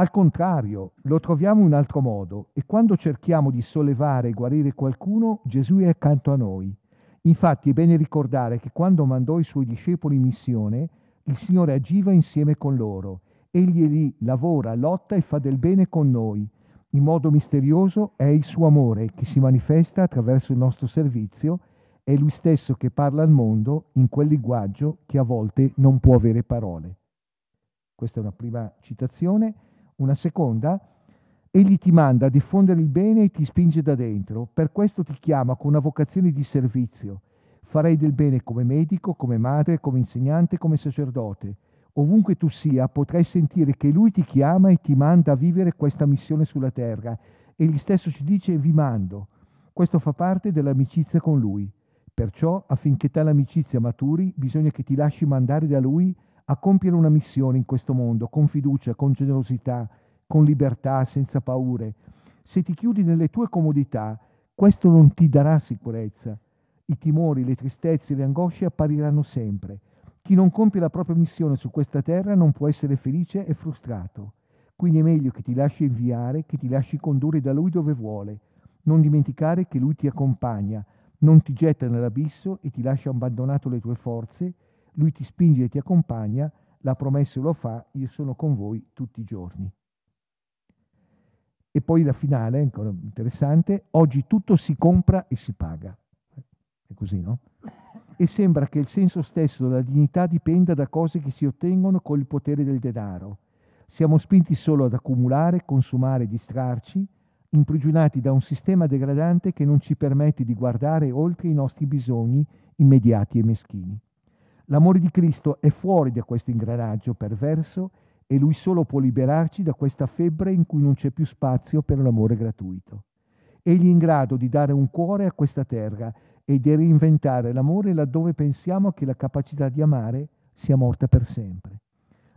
Speaker 4: Al contrario, lo troviamo in altro modo e quando cerchiamo di sollevare e guarire qualcuno, Gesù è accanto a noi. Infatti è bene ricordare che quando mandò i suoi discepoli in missione, il Signore agiva insieme con loro. Egli è lì, lavora, lotta e fa del bene con noi. In modo misterioso è il suo amore che si manifesta attraverso il nostro servizio, è lui stesso che parla al mondo in quel linguaggio che a volte non può avere parole. Questa è una prima citazione una seconda, egli ti manda a diffondere il bene e ti spinge da dentro, per questo ti chiama con una vocazione di servizio. Farei del bene come medico, come madre, come insegnante, come sacerdote. Ovunque tu sia, potrai sentire che lui ti chiama e ti manda a vivere questa missione sulla terra. Egli stesso ci dice vi mando. Questo fa parte dell'amicizia con lui. Perciò, affinché tale amicizia maturi, bisogna che ti lasci mandare da lui a compiere una missione in questo mondo con fiducia, con generosità, con libertà, senza paure. Se ti chiudi nelle tue comodità, questo non ti darà sicurezza. I timori, le tristezze, le angosce appariranno sempre. Chi non compie la propria missione su questa terra non può essere felice e frustrato. Quindi è meglio che ti lasci inviare, che ti lasci condurre da lui dove vuole. Non dimenticare che lui ti accompagna, non ti getta nell'abisso e ti lascia abbandonato le tue forze lui ti spinge e ti accompagna, la promessa lo fa, io sono con voi tutti i giorni. E poi la finale, ancora interessante, oggi tutto si compra e si paga. È così, no? E sembra che il senso stesso della dignità dipenda da cose che si ottengono col potere del denaro. Siamo spinti solo ad accumulare, consumare, distrarci, imprigionati da un sistema degradante che non ci permette di guardare oltre i nostri bisogni immediati e meschini. L'amore di Cristo è fuori da questo ingranaggio perverso e lui solo può liberarci da questa febbre in cui non c'è più spazio per l'amore gratuito. Egli è in grado di dare un cuore a questa terra e di reinventare l'amore laddove pensiamo che la capacità di amare sia morta per sempre.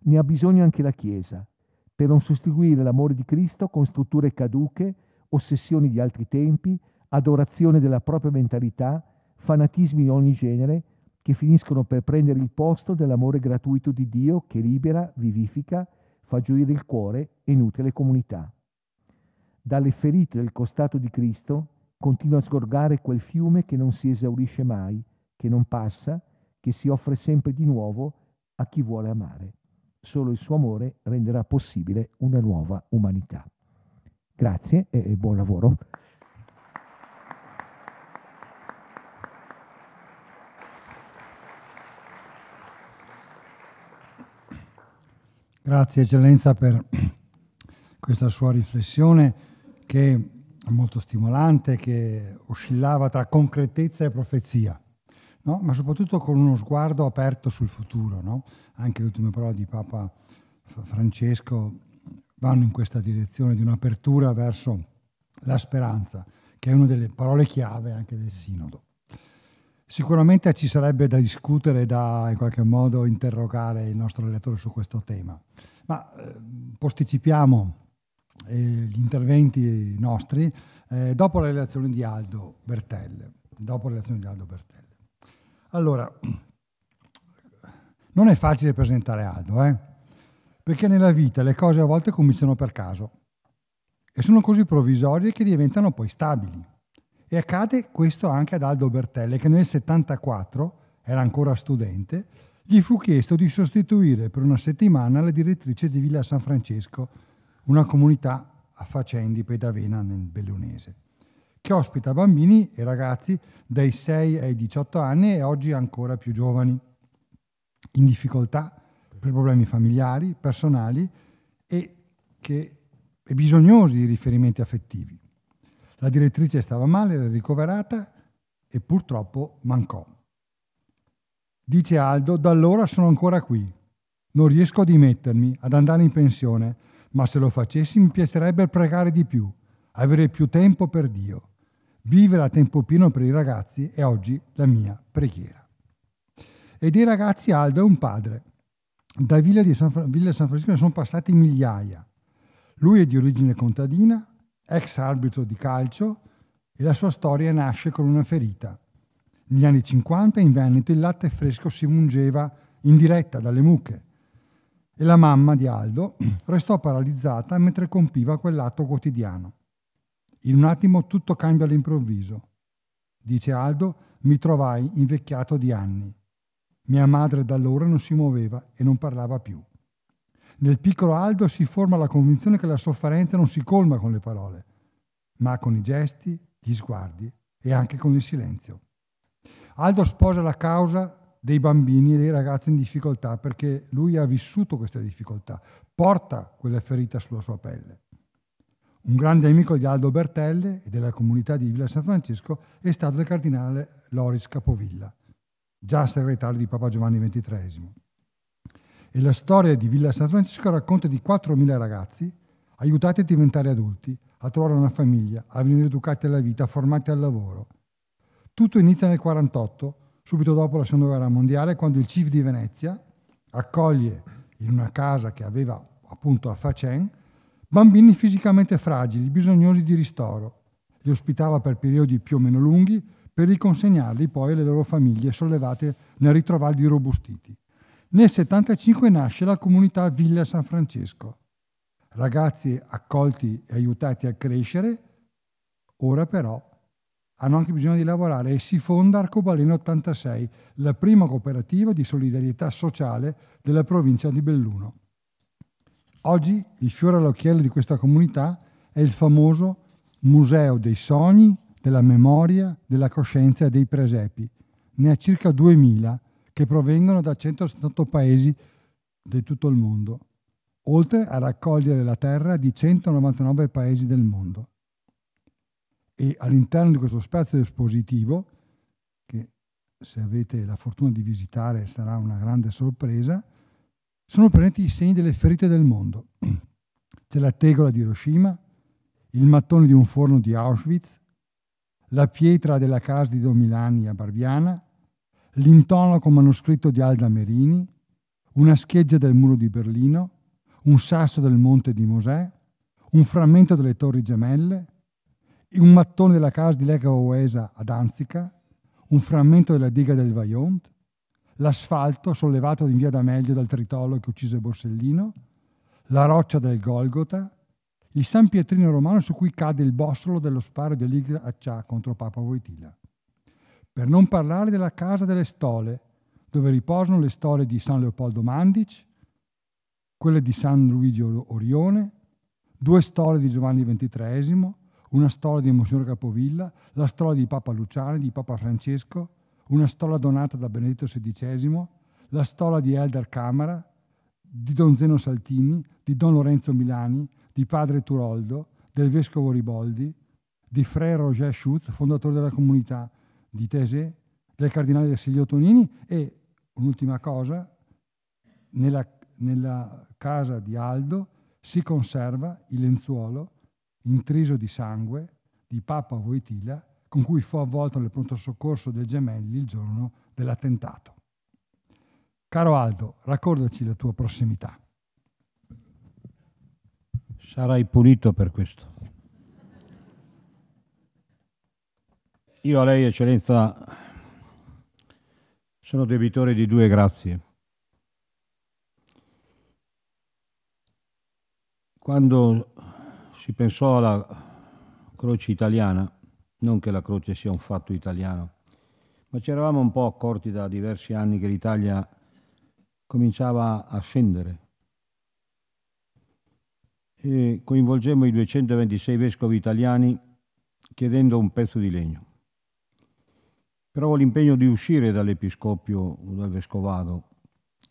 Speaker 4: Ne ha bisogno anche la Chiesa, per non sostituire l'amore di Cristo con strutture caduche, ossessioni di altri tempi, adorazione della propria mentalità, fanatismi di ogni genere che finiscono per prendere il posto dell'amore gratuito di Dio che libera, vivifica, fa gioire il cuore e nutre le comunità. Dalle ferite del costato di Cristo continua a sgorgare quel fiume che non si esaurisce mai, che non passa, che si offre sempre di nuovo a chi vuole amare. Solo il suo amore renderà possibile una nuova umanità. Grazie e buon lavoro.
Speaker 3: Grazie Eccellenza per questa sua riflessione che è molto stimolante, che oscillava tra concretezza e profezia, no? ma soprattutto con uno sguardo aperto sul futuro. No? Anche le ultime parole di Papa Francesco vanno in questa direzione di un'apertura verso la speranza, che è una delle parole chiave anche del sinodo. Sicuramente ci sarebbe da discutere e da in qualche modo interrogare il nostro relatore su questo tema, ma eh, posticipiamo eh, gli interventi nostri eh, dopo la relazione di Aldo Bertelle. Dopo la relazione di Aldo Bertelle. Allora, non è facile presentare Aldo, eh? perché nella vita le cose a volte cominciano per caso e sono così provvisorie che diventano poi stabili. E accade questo anche ad Aldo Bertelle, che nel 74, era ancora studente, gli fu chiesto di sostituire per una settimana la direttrice di Villa San Francesco, una comunità a Facendipe d'Avena nel Bellunese, che ospita bambini e ragazzi dai 6 ai 18 anni e oggi ancora più giovani, in difficoltà per problemi familiari, personali e, che, e bisognosi di riferimenti affettivi. La direttrice stava male, era ricoverata e purtroppo mancò. Dice Aldo, da allora sono ancora qui. Non riesco a dimettermi, ad andare in pensione, ma se lo facessi mi piacerebbe pregare di più, avere più tempo per Dio. Vivere a tempo pieno per i ragazzi è oggi la mia preghiera. E dei ragazzi Aldo è un padre. Da Villa, di San, Villa San Francisco ne sono passati migliaia. Lui è di origine contadina, ex arbitro di calcio, e la sua storia nasce con una ferita. Negli anni 50 in Veneto il latte fresco si mungeva in diretta dalle mucche e la mamma di Aldo [clears throat] restò paralizzata mentre compiva quell'atto quotidiano. In un attimo tutto cambia all'improvviso. Dice Aldo, mi trovai invecchiato di anni. Mia madre da allora non si muoveva e non parlava più. Nel piccolo Aldo si forma la convinzione che la sofferenza non si colma con le parole, ma con i gesti, gli sguardi e anche con il silenzio. Aldo sposa la causa dei bambini e dei ragazzi in difficoltà perché lui ha vissuto queste difficoltà, porta quella ferita sulla sua pelle. Un grande amico di Aldo Bertelle e della comunità di Villa San Francesco è stato il cardinale Loris Capovilla, già segretario di Papa Giovanni XXIII e la storia di Villa San Francisco racconta di 4.000 ragazzi aiutati a diventare adulti, a trovare una famiglia, a venire educati alla vita, formati al lavoro. Tutto inizia nel 1948, subito dopo la Seconda Guerra Mondiale, quando il chief di Venezia accoglie in una casa che aveva appunto a Facen bambini fisicamente fragili, bisognosi di ristoro. Li ospitava per periodi più o meno lunghi per riconsegnarli poi alle loro famiglie sollevate nel ritrovarli robustiti. Nel 75 nasce la comunità Villa San Francesco. Ragazzi accolti e aiutati a crescere, ora però hanno anche bisogno di lavorare e si fonda Arcobaleno 86, la prima cooperativa di solidarietà sociale della provincia di Belluno. Oggi il fiore all'occhiello di questa comunità è il famoso Museo dei Sogni, della Memoria, della Coscienza e dei Presepi. Ne ha circa 2000 che provengono da 178 paesi di tutto il mondo, oltre a raccogliere la terra di 199 paesi del mondo. E all'interno di questo spazio espositivo, che se avete la fortuna di visitare sarà una grande sorpresa, sono presenti i segni delle ferite del mondo. [clears throat] C'è la tegola di Hiroshima, il mattone di un forno di Auschwitz, la pietra della casa di Domilani a Barbiana, l'intonaco manoscritto di Alda Merini, una scheggia del muro di Berlino, un sasso del monte di Mosè, un frammento delle torri gemelle, un mattone della casa di Lega Oesa a Danzica, un frammento della diga del Vajont, l'asfalto sollevato in via da meglio dal tritolo che uccise Borsellino, la roccia del Golgota, il San Pietrino romano su cui cade il bossolo dello sparo di Ligra Accià contro Papa Voitila. Per non parlare della Casa delle Stole, dove riposano le stole di San Leopoldo Mandic, quelle di San Luigi Orione, due stole di Giovanni XXIII, una stola di Monsignor Capovilla, la stola di Papa Luciani, di Papa Francesco, una stola donata da Benedetto XVI, la stola di Elder Camara, di Don Zeno Saltini, di Don Lorenzo Milani, di Padre Turoldo, del Vescovo Riboldi, di Frère Roger Schutz, fondatore della comunità, di Tese, del cardinale D'Assilio Tonini e un'ultima cosa, nella, nella casa di Aldo si conserva il lenzuolo intriso di sangue di Papa Voitila con cui fu avvolto nel pronto soccorso del Gemelli il giorno dell'attentato. Caro Aldo, raccordaci la tua prossimità.
Speaker 5: Sarai punito per questo. Io a lei, eccellenza, sono debitore di due grazie. Quando si pensò alla croce italiana, non che la croce sia un fatto italiano, ma ci eravamo un po' accorti da diversi anni che l'Italia cominciava a scendere. E coinvolgemmo i 226 vescovi italiani chiedendo un pezzo di legno però ho l'impegno di uscire dall'episcopio o dal vescovado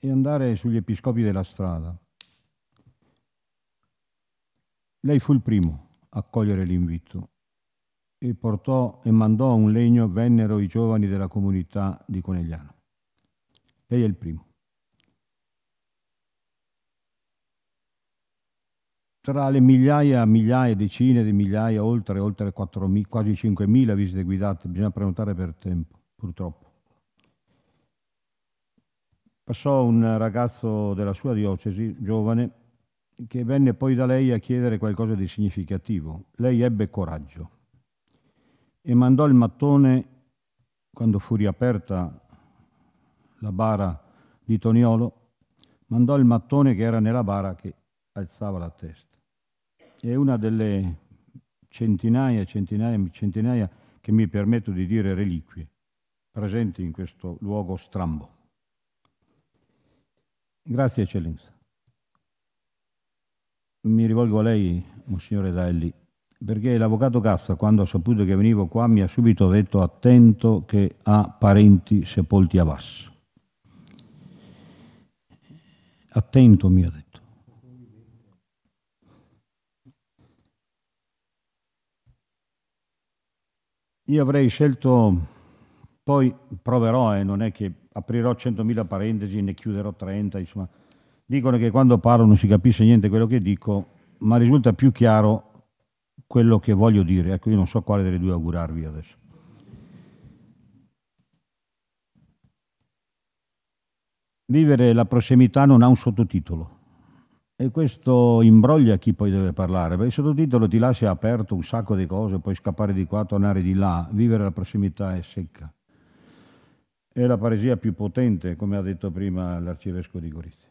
Speaker 5: e andare sugli episcopi della strada. Lei fu il primo a cogliere l'invito e portò e mandò un legno vennero i giovani della comunità di Conegliano. Lei è il primo. tra le migliaia, migliaia, decine di migliaia, oltre, oltre 4, quasi 5.000 visite guidate, bisogna prenotare per tempo, purtroppo. Passò un ragazzo della sua diocesi, giovane, che venne poi da lei a chiedere qualcosa di significativo. Lei ebbe coraggio e mandò il mattone, quando fu riaperta la bara di Toniolo, mandò il mattone che era nella bara che alzava la testa è una delle centinaia, centinaia, centinaia che mi permetto di dire reliquie presenti in questo luogo strambo. Grazie eccellenza. Mi rivolgo a lei, Monsignore Daelli, perché l'avvocato Cassa, quando ha saputo che venivo qua, mi ha subito detto attento che ha parenti sepolti a basso. Attento, mio ha Io avrei scelto, poi proverò, eh, non è che aprirò 100.000 parentesi e ne chiuderò 30, insomma, dicono che quando parlo non si capisce niente quello che dico, ma risulta più chiaro quello che voglio dire. Ecco, io non so quale delle due augurarvi adesso. Vivere la prossimità non ha un sottotitolo. E questo imbroglia chi poi deve parlare, perché il sottotitolo ti lascia aperto un sacco di cose, puoi scappare di qua, tornare di là, vivere la prossimità è secca. È la paresia più potente, come ha detto prima l'arcivescovo di Gorizia.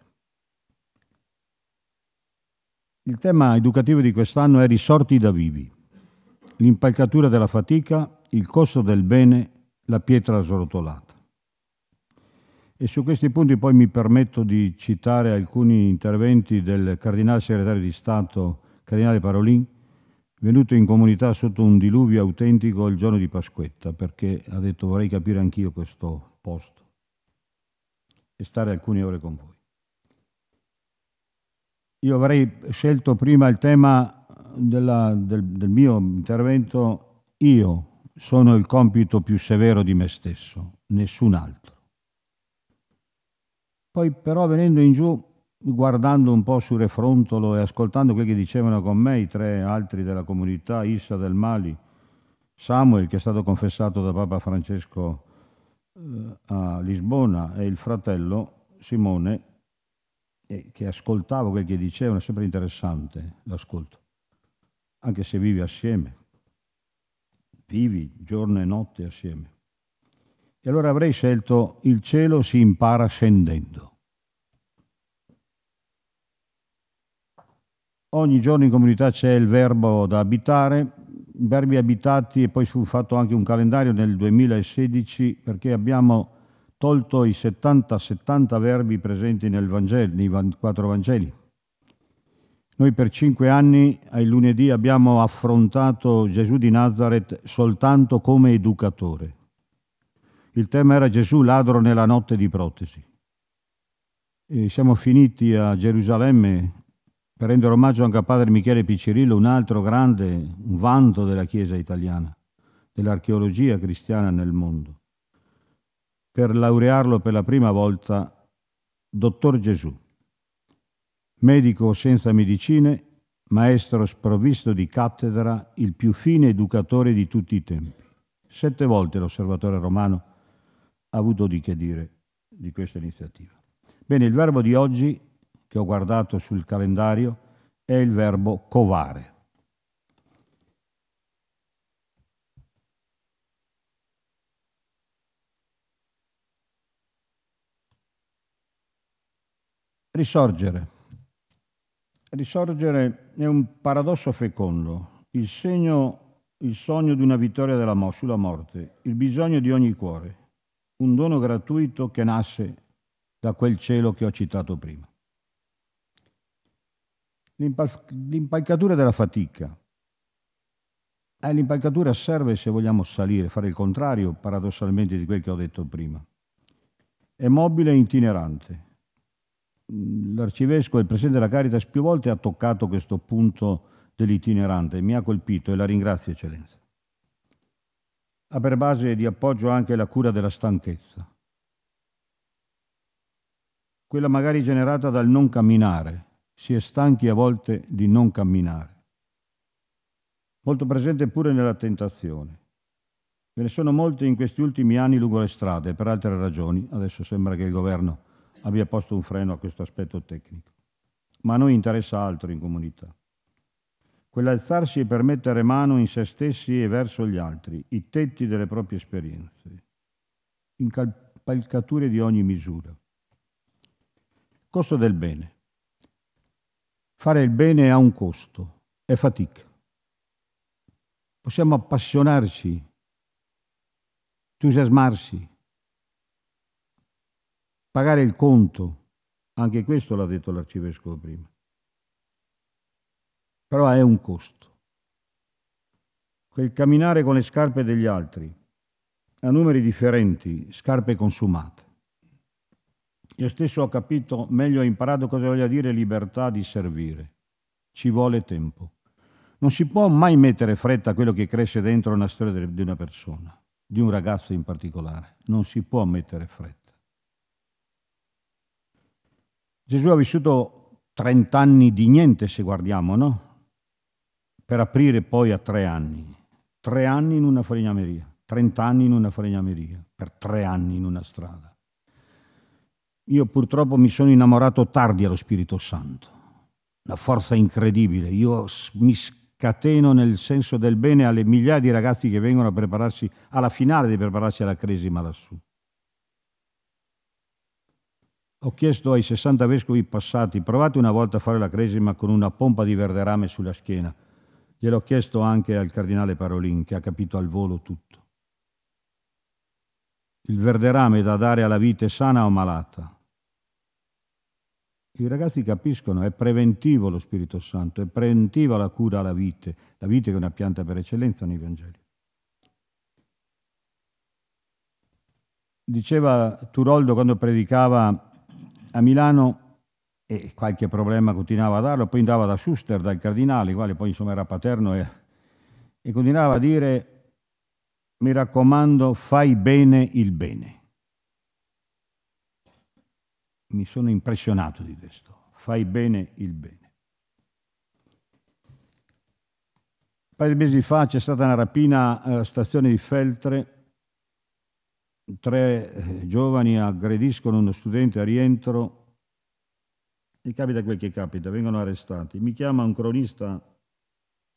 Speaker 5: Il tema educativo di quest'anno è Risorti da vivi, l'impalcatura della fatica, il costo del bene, la pietra srotolata. E su questi punti poi mi permetto di citare alcuni interventi del cardinale segretario di Stato, cardinale Parolin, venuto in comunità sotto un diluvio autentico il giorno di Pasquetta, perché ha detto vorrei capire anch'io questo posto e stare alcune ore con voi. Io avrei scelto prima il tema della, del, del mio intervento, io sono il compito più severo di me stesso, nessun altro. Poi però venendo in giù, guardando un po' sul refrontolo e ascoltando quelli che dicevano con me i tre altri della comunità, Issa del Mali, Samuel che è stato confessato da Papa Francesco eh, a Lisbona e il fratello Simone eh, che ascoltavo quel che dicevano, è sempre interessante l'ascolto, anche se vivi assieme, vivi giorno e notte assieme. E allora avrei scelto Il cielo si impara scendendo. Ogni giorno in comunità c'è il verbo da abitare, verbi abitati e poi fu fatto anche un calendario nel 2016 perché abbiamo tolto i 70-70 verbi presenti Vangelo, nei quattro Vangeli. Noi per cinque anni ai lunedì abbiamo affrontato Gesù di Nazareth soltanto come educatore. Il tema era Gesù ladro nella notte di protesi. E siamo finiti a Gerusalemme per rendere omaggio anche a padre Michele Piccirillo, un altro grande, un vanto della Chiesa italiana, dell'archeologia cristiana nel mondo, per laurearlo per la prima volta dottor Gesù, medico senza medicine, maestro sprovvisto di cattedra, il più fine educatore di tutti i tempi. Sette volte l'osservatore romano avuto di che dire di questa iniziativa. Bene, il verbo di oggi che ho guardato sul calendario è il verbo covare. Risorgere. Risorgere è un paradosso fecondo, il segno, il sogno di una vittoria mo- sulla morte, il bisogno di ogni cuore un dono gratuito che nasce da quel cielo che ho citato prima. L'impalcatura della fatica. Eh, l'impalcatura serve se vogliamo salire, fare il contrario paradossalmente di quel che ho detto prima. È mobile e itinerante. L'arcivescovo il presidente della Caritas più volte ha toccato questo punto dell'itinerante, mi ha colpito e la ringrazio eccellenza ha per base di appoggio anche la cura della stanchezza, quella magari generata dal non camminare, si è stanchi a volte di non camminare, molto presente pure nella tentazione. Ve ne sono molte in questi ultimi anni lungo le strade, per altre ragioni, adesso sembra che il governo abbia posto un freno a questo aspetto tecnico, ma a noi interessa altro in comunità quell'alzarsi per mettere mano in se stessi e verso gli altri, i tetti delle proprie esperienze, incalcature di ogni misura. Costo del bene. Fare il bene ha un costo, è fatica. Possiamo appassionarci, entusiasmarsi, pagare il conto, anche questo l'ha detto l'arcivescovo prima però è un costo. Quel camminare con le scarpe degli altri, a numeri differenti, scarpe consumate. Io stesso ho capito, meglio ho imparato cosa voglia dire libertà di servire. Ci vuole tempo. Non si può mai mettere fretta a quello che cresce dentro una storia di una persona, di un ragazzo in particolare. Non si può mettere fretta. Gesù ha vissuto 30 anni di niente, se guardiamo, no? per aprire poi a tre anni. Tre anni in una falegnameria, trent'anni in una falegnameria, per tre anni in una strada. Io purtroppo mi sono innamorato tardi allo Spirito Santo, una forza incredibile. Io mi scateno nel senso del bene alle migliaia di ragazzi che vengono a prepararsi alla finale di prepararsi alla cresima lassù. Ho chiesto ai 60 vescovi passati, provate una volta a fare la cresima con una pompa di verderame sulla schiena Gliel'ho chiesto anche al cardinale Parolin, che ha capito al volo tutto. Il verderame da dare alla vite sana o malata. I ragazzi capiscono, è preventivo lo Spirito Santo, è preventiva la cura alla vite, la vite che è una pianta per eccellenza nei Vangeli. Diceva Turoldo quando predicava a Milano e qualche problema continuava a darlo, poi andava da Schuster, dal cardinale, quale poi insomma era paterno, e, e continuava a dire, mi raccomando, fai bene il bene. Mi sono impressionato di questo, fai bene il bene. Un paio di mesi fa c'è stata una rapina alla stazione di Feltre, tre eh, giovani aggrediscono uno studente a rientro e capita quel che capita, vengono arrestati. Mi chiama un cronista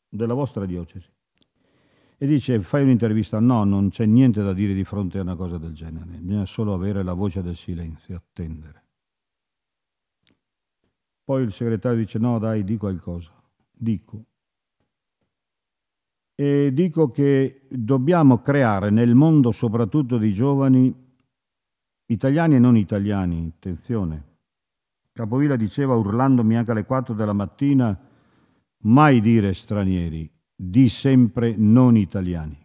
Speaker 5: della vostra diocesi e dice fai un'intervista, no, non c'è niente da dire di fronte a una cosa del genere, bisogna solo avere la voce del silenzio, attendere. Poi il segretario dice no, dai, di qualcosa, dico. E dico che dobbiamo creare nel mondo, soprattutto dei giovani, italiani e non italiani, attenzione, Capovilla diceva urlandomi anche alle 4 della mattina, mai dire stranieri, di sempre non italiani.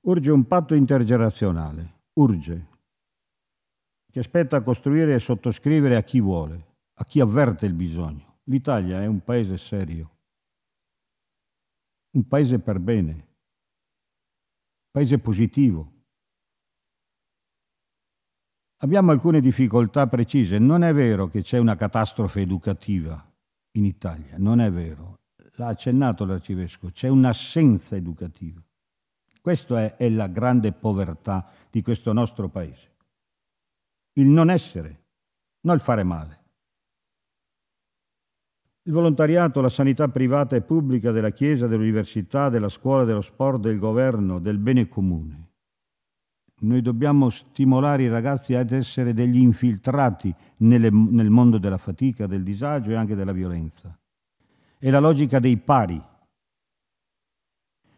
Speaker 5: Urge un patto intergerazionale, urge, che spetta costruire e sottoscrivere a chi vuole, a chi avverte il bisogno. L'Italia è un paese serio, un paese per bene, un paese positivo, Abbiamo alcune difficoltà precise. Non è vero che c'è una catastrofe educativa in Italia, non è vero. L'ha accennato l'arcivescovo, c'è un'assenza educativa. Questa è, è, la grande povertà di questo nostro paese. Il non essere, non il fare male. Il volontariato, la sanità privata e pubblica della Chiesa, dell'università, della scuola, dello sport, del governo, del bene comune. Noi dobbiamo stimolare i ragazzi ad essere degli infiltrati nelle, nel mondo della fatica, del disagio e anche della violenza. È la logica dei pari.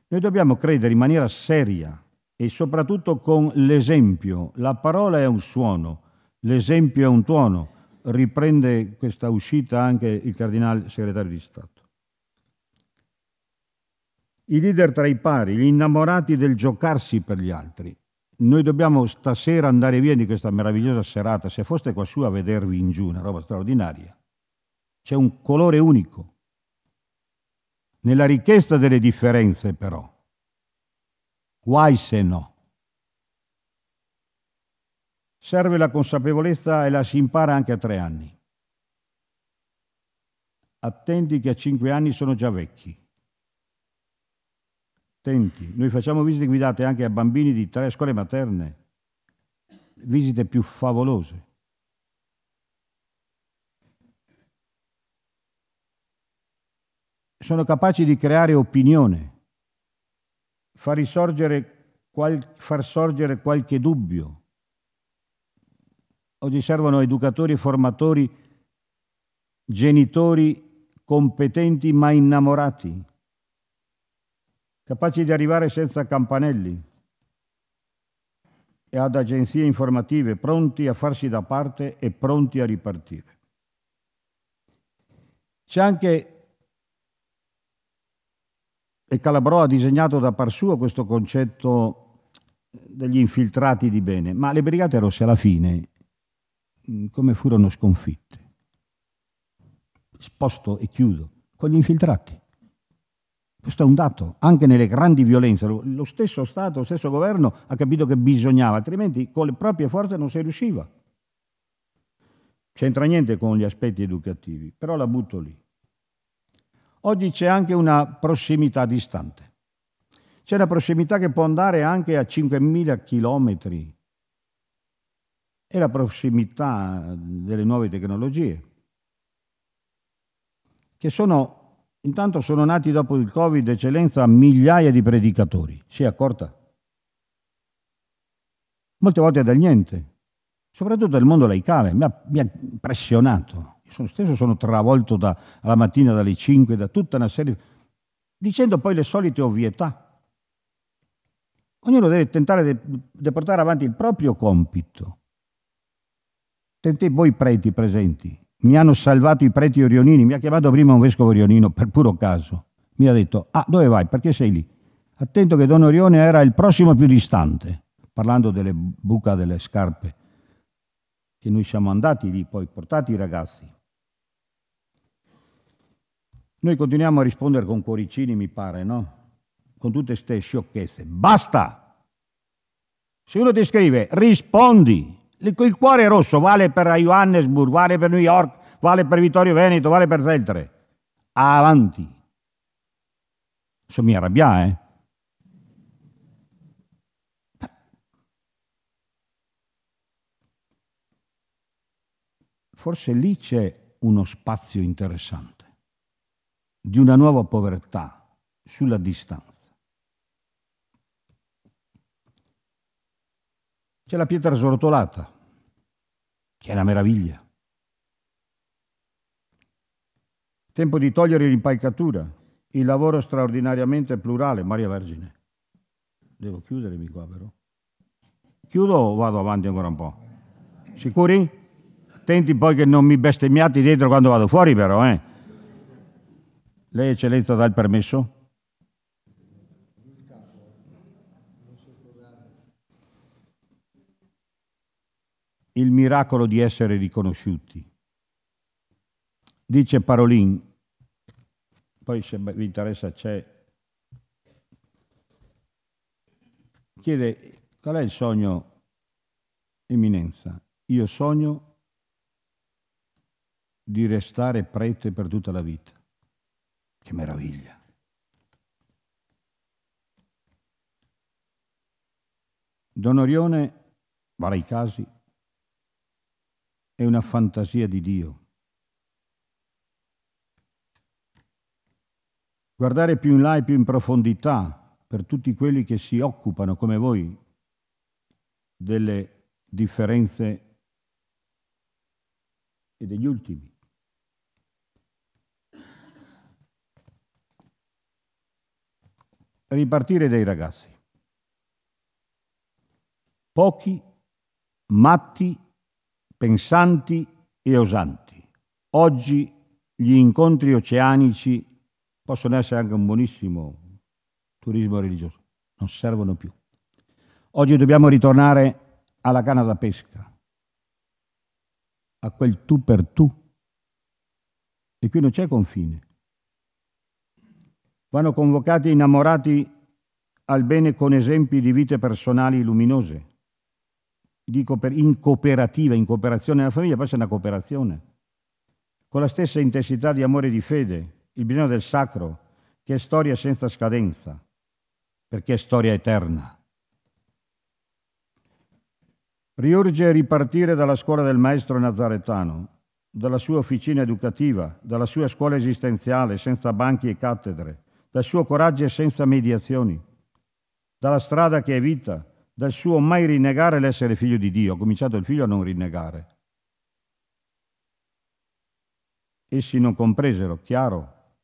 Speaker 5: Noi dobbiamo credere in maniera seria e soprattutto con l'esempio. La parola è un suono, l'esempio è un tuono. Riprende questa uscita anche il cardinale segretario di Stato. I leader tra i pari, gli innamorati del giocarsi per gli altri, noi dobbiamo stasera andare via di questa meravigliosa serata. Se foste qua su a vedervi in giù, una roba straordinaria. C'è un colore unico. Nella ricchezza delle differenze, però. Guai se no. Serve la consapevolezza e la si impara anche a tre anni. Attenti che a cinque anni sono già vecchi assistenti, noi facciamo visite guidate anche a bambini di tre scuole materne, visite più favolose. Sono capaci di creare opinione, far, qual, far sorgere qualche dubbio. Oggi servono educatori e formatori, genitori competenti ma innamorati capaci di arrivare senza campanelli e ad agenzie informative, pronti a farsi da parte e pronti a ripartire. C'è anche e Calabrò ha disegnato da par suo questo concetto degli infiltrati di bene, ma le Brigate Rosse alla fine mm, come furono sconfitte? Sposto e chiudo, con gli infiltrati. Questo è un dato, anche nelle grandi violenze, lo stesso Stato, lo stesso governo ha capito che bisognava, altrimenti con le proprie forze non si riusciva. C'entra niente con gli aspetti educativi, però la butto lì. Oggi c'è anche una prossimità distante. C'è una prossimità che può andare anche a 5.000 chilometri. È la prossimità delle nuove tecnologie, che sono Intanto sono nati dopo il Covid, eccellenza, migliaia di predicatori. Si è accorta? Molte volte dal niente, soprattutto nel mondo laicale, mi ha, mi ha impressionato. Io sono stesso sono travolto da, alla mattina dalle 5, da tutta una serie, dicendo poi le solite ovvietà. Ognuno deve tentare di de portare avanti il proprio compito. Tentate voi preti presenti, mi hanno salvato i preti orionini, mi ha chiamato prima un vescovo orionino per puro caso, mi ha detto, ah dove vai? Perché sei lì? Attento che Don Orione era il prossimo più distante, parlando delle buca delle scarpe, che noi siamo andati lì, poi portati i ragazzi. Noi continuiamo a rispondere con cuoricini, mi pare, no? Con tutte queste sciocchezze. Basta! Se uno ti scrive, rispondi! Il cuore rosso vale per Johannesburg, vale per New York, vale per Vittorio Veneto, vale per Feltre. Avanti. Adesso mi arrabbia, eh? Forse lì c'è uno spazio interessante di una nuova povertà sulla distanza C'è la pietra srotolata, che è una meraviglia. Tempo di togliere l'impalcatura, il lavoro straordinariamente plurale, Maria Vergine. Devo chiudermi qua però. Chiudo o vado avanti ancora un po'? Sicuri? Attenti poi che non mi bestemmiate dietro quando vado fuori però, eh? Lei eccellenza dà il permesso? il miracolo di essere riconosciuti. Dice Parolin, poi se vi interessa c'è, chiede qual è il sogno, eminenza? Io sogno di restare prete per tutta la vita. Che meraviglia! Don Orione, vari casi, è una fantasia di Dio. Guardare più in là e più in profondità per tutti quelli che si occupano, come voi, delle differenze e degli ultimi. Ripartire dai ragazzi. Pochi, matti pensanti e osanti. Oggi gli incontri oceanici possono essere anche un buonissimo turismo religioso, non servono più. Oggi dobbiamo ritornare alla canna da pesca, a quel tu per tu. E qui non c'è confine. Vanno convocati innamorati al bene con esempi di vite personali luminose dico per in cooperativa, in cooperazione nella famiglia, poi c'è una cooperazione. Con la stessa intensità di amore e di fede, il bisogno del sacro, che è storia senza scadenza, perché è storia eterna. Riurge ripartire dalla scuola del maestro nazaretano, dalla sua officina educativa, dalla sua scuola esistenziale senza banchi e cattedre, dal suo coraggio e senza mediazioni, dalla strada che è vita, dal suo mai rinnegare l'essere figlio di Dio, ha cominciato il figlio a non rinnegare. Essi non compresero, chiaro,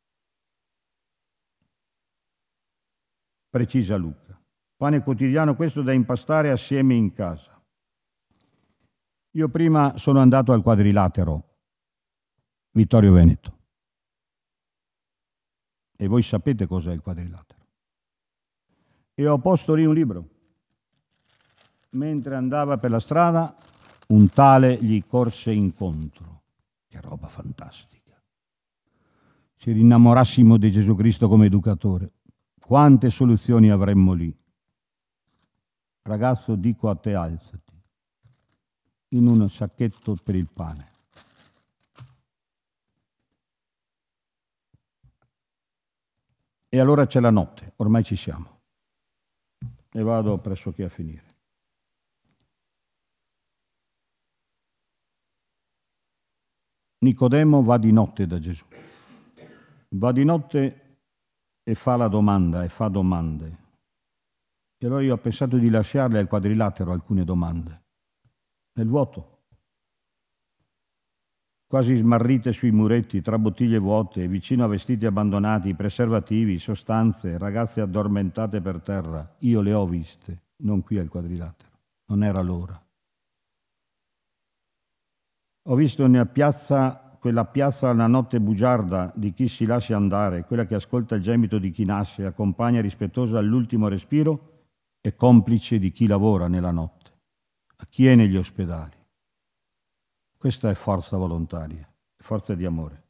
Speaker 5: precisa Luca. Pane quotidiano questo da impastare assieme in casa. Io prima sono andato al quadrilatero, Vittorio Veneto. E voi sapete cos'è il quadrilatero. E ho posto lì un libro Mentre andava per la strada, un tale gli corse incontro. Che roba fantastica. Se rinnamorassimo di Gesù Cristo come educatore, quante soluzioni avremmo lì. Ragazzo, dico a te alzati, in un sacchetto per il pane. E allora c'è la notte, ormai ci siamo. E vado pressoché a finire. Nicodemo va di notte da Gesù. Va di notte e fa la domanda, e fa domande. E allora io ho pensato di lasciarle al quadrilatero alcune domande, nel vuoto, quasi smarrite sui muretti, tra bottiglie vuote, vicino a vestiti abbandonati, preservativi, sostanze, ragazze addormentate per terra. Io le ho viste, non qui al quadrilatero, non era l'ora. Ho visto nella piazza, quella piazza la notte bugiarda di chi si lascia andare, quella che ascolta il gemito di chi nasce, accompagna rispettosa all'ultimo respiro e complice di chi lavora nella notte, a chi è negli ospedali. Questa è forza volontaria, forza di amore.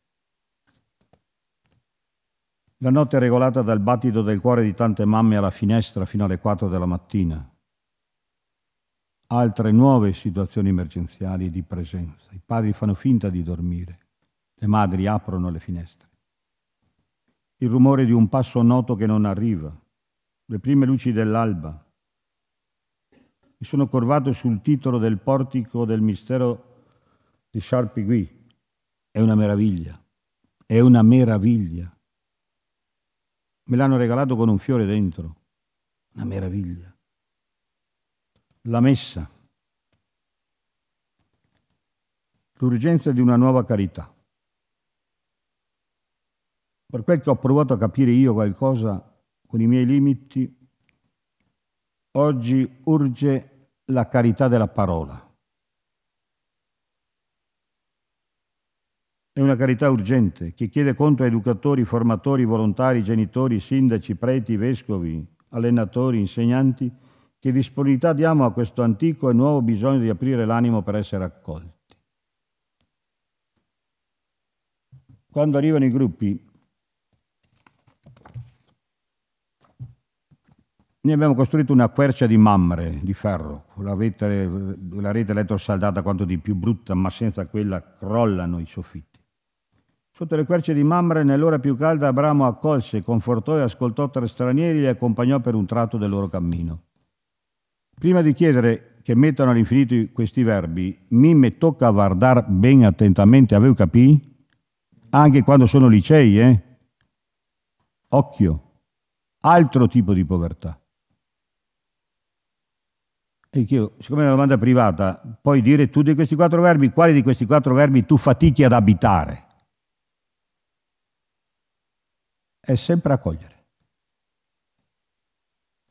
Speaker 5: La notte è regolata dal battito del cuore di tante mamme alla finestra fino alle 4 della mattina, altre nuove situazioni emergenziali di presenza. I padri fanno finta di dormire, le madri aprono le finestre. Il rumore di un passo noto che non arriva, le prime luci dell'alba. Mi sono corvato sul titolo del portico del mistero di Charpigui. È una meraviglia, è una meraviglia. Me l'hanno regalato con un fiore dentro. Una meraviglia la messa, l'urgenza di una nuova carità. Per quel che ho provato a capire io qualcosa con i miei limiti, oggi urge la carità della parola. È una carità urgente che chiede conto a educatori, formatori, volontari, genitori, sindaci, preti, vescovi, allenatori, insegnanti, che disponibilità diamo a questo antico e nuovo bisogno di aprire l'animo per essere accolti? Quando arrivano i gruppi, Noi abbiamo costruito una quercia di mammere, di ferro, la rete, la rete elettrosaldata quanto di più brutta, ma senza quella crollano i soffitti. Sotto le querce di mammere, nell'ora più calda, Abramo accolse, confortò e ascoltò tre stranieri e li accompagnò per un tratto del loro cammino. Prima di chiedere che mettano all'infinito questi verbi, mi me tocca guardare ben attentamente, avevo capito? Anche quando sono licei, eh? Occhio, altro tipo di povertà. E io, siccome è una domanda privata, puoi dire tu di questi quattro verbi, quali di questi quattro verbi tu fatichi ad abitare? È sempre accogliere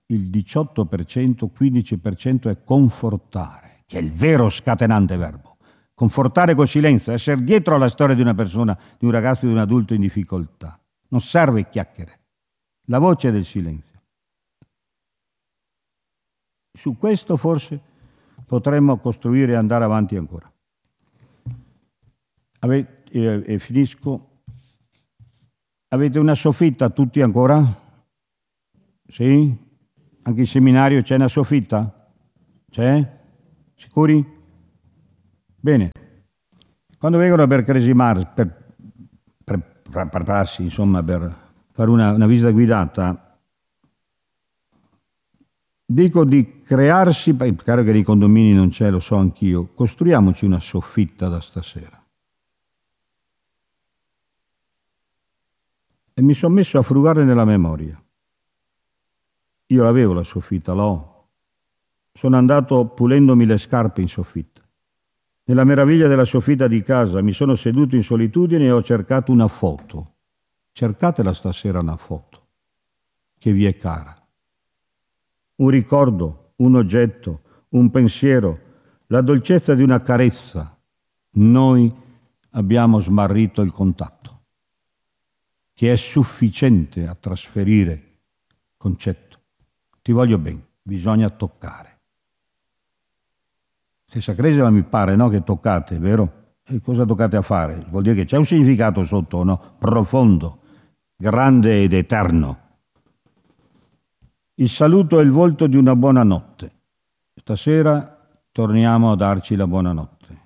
Speaker 5: il 18%, 15% è confortare, che è il vero scatenante verbo. Confortare col silenzio, essere dietro alla storia di una persona, di un ragazzo, di un adulto in difficoltà. Non serve chiacchiere. La voce del silenzio. Su questo forse potremmo costruire e andare avanti ancora. Avete, eh, e finisco. Avete una soffitta tutti ancora? Sì? Anche in seminario c'è una soffitta? C'è? Sicuri? Bene. Quando vengono a cresimar, per, per, per prepararsi, insomma, per fare una, una visita guidata, dico di crearsi, caro che nei condomini non c'è, lo so anch'io, costruiamoci una soffitta da stasera. E mi sono messo a frugare nella memoria. Io l'avevo la soffitta, l'ho. Sono andato pulendomi le scarpe in soffitta. Nella meraviglia della soffitta di casa mi sono seduto in solitudine e ho cercato una foto. Cercatela stasera una foto, che vi è cara. Un ricordo, un oggetto, un pensiero, la dolcezza di una carezza. Noi abbiamo smarrito il contatto, che è sufficiente a trasferire concetti ti voglio bene, bisogna toccare. Stessa cresima mi pare no, che toccate, vero? E cosa toccate a fare? Vuol dire che c'è un significato sotto, no? Profondo, grande ed eterno. Il saluto è il volto di una buonanotte. Stasera torniamo a darci la buonanotte.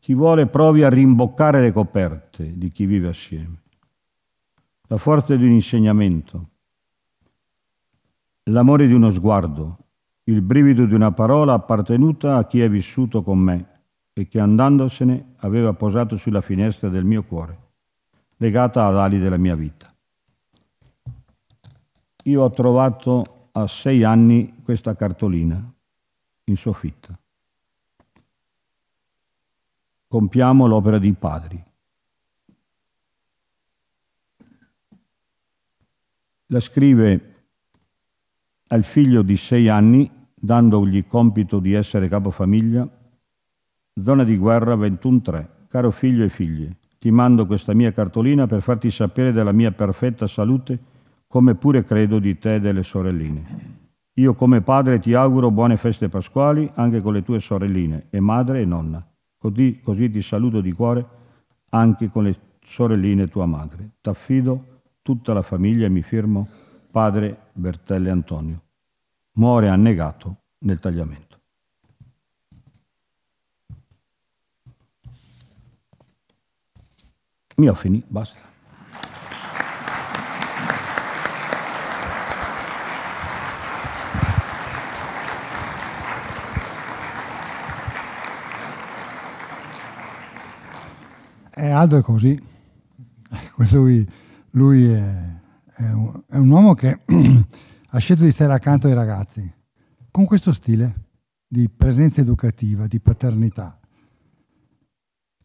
Speaker 5: Chi vuole provi a rimboccare le coperte di chi vive assieme. La forza di un insegnamento l'amore di uno sguardo, il brivido di una parola appartenuta a chi è vissuto con me e che andandosene aveva posato sulla finestra del mio cuore, legata ad ali della mia vita. Io ho trovato a sei anni questa cartolina in soffitta. Compiamo l'opera dei padri. La scrive al figlio di sei anni, dandogli compito di essere capofamiglia, zona di guerra 21.3, caro figlio e figlie, ti mando questa mia cartolina per farti sapere della mia perfetta salute, come pure credo di te e delle sorelline. Io come padre ti auguro buone feste pasquali anche con le tue sorelline e madre e nonna. Così, così ti saluto di cuore anche con le sorelline tua madre. T'affido tutta la famiglia e mi firmo padre Bertelle Antonio. Muore annegato nel tagliamento. Mi ho finito, basta.
Speaker 3: È altro è così, [laughs] lui, lui è è un, è un uomo che [clears throat] ha scelto di stare accanto ai ragazzi con questo stile di presenza educativa, di paternità.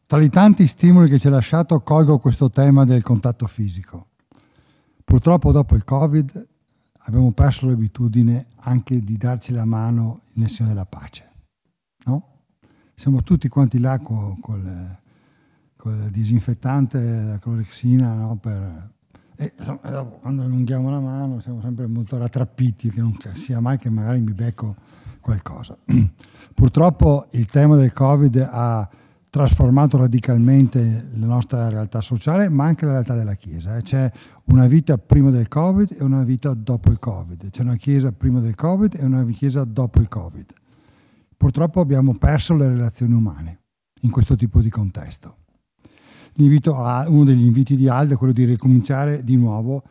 Speaker 3: Tra i tanti stimoli che ci ha lasciato colgo questo tema del contatto fisico. Purtroppo dopo il Covid abbiamo perso l'abitudine anche di darci la mano in azione della pace. No? Siamo tutti quanti là con, con il disinfettante, la clorexina no? per, e insomma, dopo, quando allunghiamo la mano siamo sempre molto rattrappiti, che non sia mai che magari mi becco qualcosa. [clears throat] Purtroppo il tema del Covid ha trasformato radicalmente la nostra realtà sociale, ma anche la realtà della Chiesa. Eh. C'è una vita prima del Covid e una vita dopo il Covid. C'è una Chiesa prima del Covid e una Chiesa dopo il Covid. Purtroppo abbiamo perso le relazioni umane in questo tipo di contesto a, uno degli inviti di Aldo è quello di ricominciare di nuovo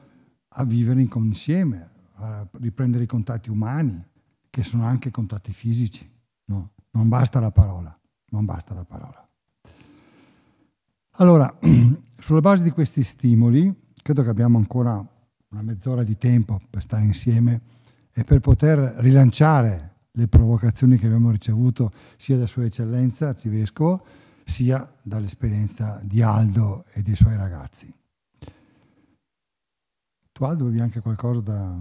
Speaker 3: a vivere insieme, a riprendere i contatti umani, che sono anche contatti fisici. No? Non basta la parola, non basta la parola. Allora, [clears throat] sulla base di questi stimoli, credo che abbiamo ancora una mezz'ora di tempo per stare insieme e per poter rilanciare le provocazioni che abbiamo ricevuto sia da Sua Eccellenza, Arcivescovo, sia dall'esperienza di Aldo e dei suoi ragazzi. Tu Aldo avevi anche qualcosa da...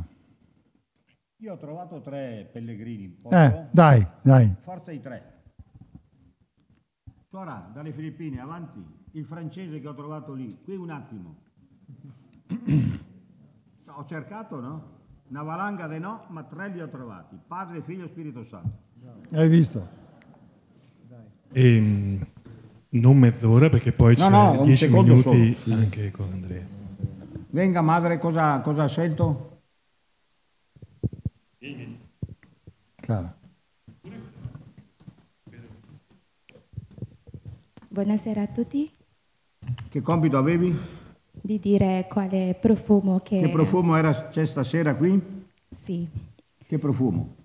Speaker 5: Io ho trovato tre pellegrini. Posso? Eh, dai, dai. Forza i tre. Ora, dalle Filippine, avanti. Il francese che ho trovato lì. Qui un attimo. Cioè, ho cercato, no? Una valanga de no, ma tre li ho trovati. Padre, Figlio e Spirito Santo.
Speaker 1: Hai visto? E, ehm, non mezz'ora perché poi no, c'è no, dieci minuti solo, anche con Andrea.
Speaker 5: Venga madre, cosa, cosa scelto? Clara.
Speaker 3: Buonasera a tutti.
Speaker 5: Che compito avevi?
Speaker 3: Di dire
Speaker 5: quale profumo che... Che profumo era, c'è stasera qui? Sì. Che profumo?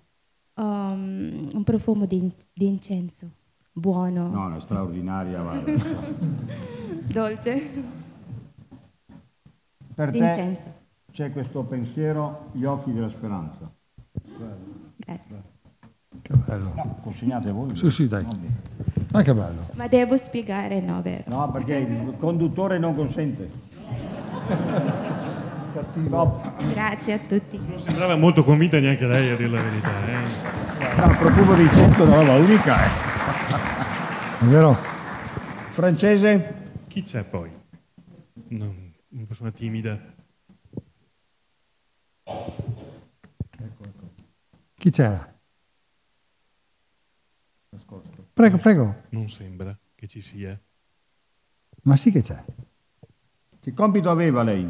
Speaker 5: Um, un profumo di, di incenso buono. No, no, straordinaria. [laughs] Dolce. Per Vincenzo. te c'è questo pensiero, gli occhi della speranza. Grazie. Che bello. No, consegnate voi. Sì, sì, dai. Ma ah, che bello. Ma devo spiegare, no, vero? No, perché il conduttore non consente.
Speaker 3: Cattivo. Grazie a tutti. Non
Speaker 1: sembrava molto convinta neanche lei a dire la verità. Eh. No, profumo di cesso, no, la unica. Eh. Vero? Francese? Chi c'è poi? No, una persona timida. Chi c'era? Prego, prego. Non sembra che ci sia.
Speaker 5: Ma sì che c'è. Che compito
Speaker 1: aveva lei?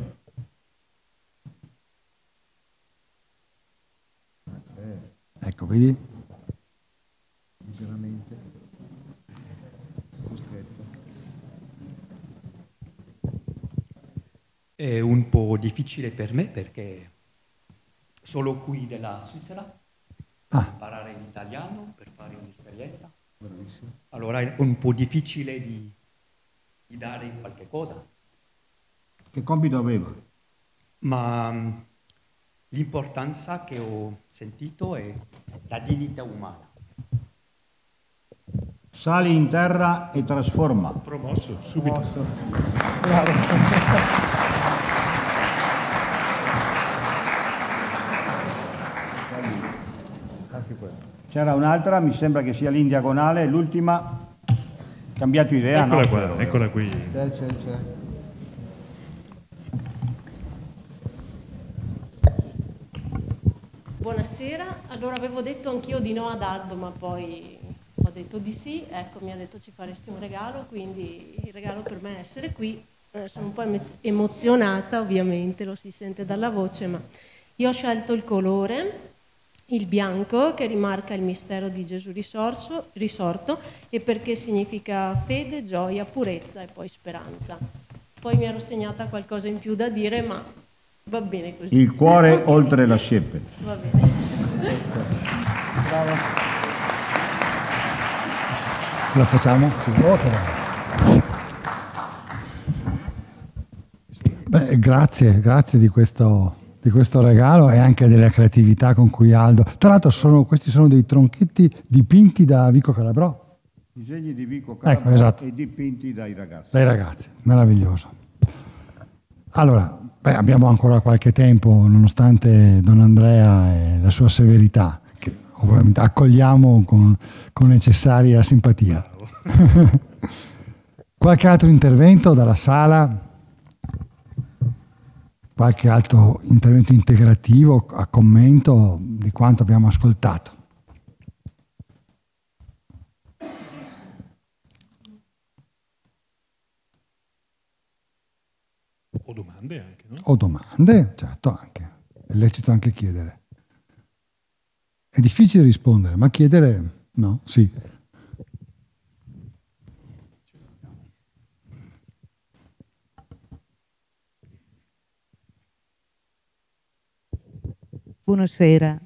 Speaker 3: Ecco, vedi?
Speaker 4: Miseramente.
Speaker 2: è un po' difficile per me perché solo qui della Svizzera ah. imparare l'italiano per fare un'esperienza. Bravissimo. Allora è
Speaker 5: un po' difficile di,
Speaker 2: di dare qualche cosa. Che compito aveva? Ma mm, l'importanza che ho sentito
Speaker 5: è la dignità umana. Sali in terra e trasforma. Promosso, subito. Promosso. [laughs] C'era un'altra, mi sembra che sia l'indiagonale, in diagonale, l'ultima. Cambiato idea. Eccola no? qua, eccola qui.
Speaker 4: C'è, c'è, c'è. Buonasera, allora avevo detto anch'io di no ad Aldo, ma poi ho detto di sì, ecco mi ha detto ci faresti un regalo, quindi il regalo per me è essere qui. Eh, sono
Speaker 3: un po' emozionata ovviamente, lo si sente dalla voce, ma io ho scelto il colore il bianco che rimarca il mistero di Gesù risorso, risorto e perché significa fede, gioia, purezza e poi speranza. Poi mi ero segnata qualcosa in più da dire, ma va bene così. Il cuore oltre la sceppe. Va bene.
Speaker 5: Bravo. Ce la facciamo?
Speaker 3: Oh, Beh, grazie, grazie di questo di questo regalo e anche della creatività con cui Aldo. Tra l'altro sono, questi sono dei tronchetti dipinti da Vico Calabrò.
Speaker 5: Disegni di Vico ecco, Calabrò ecco, esatto. e dipinti dai ragazzi. Dai ragazzi,
Speaker 3: meraviglioso. Allora, beh, abbiamo ancora qualche tempo, nonostante Don Andrea e la sua severità, che ovviamente accogliamo con, con necessaria simpatia. [laughs] qualche altro intervento dalla sala? qualche altro intervento integrativo a commento di quanto abbiamo ascoltato.
Speaker 1: O domande anche,
Speaker 3: no? O domande, certo, anche. È lecito anche chiedere. È difficile rispondere, ma chiedere no, sì.
Speaker 1: Buonasera.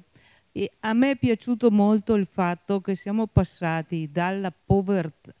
Speaker 1: E a me è piaciuto molto il fatto che siamo passati dalla povertà,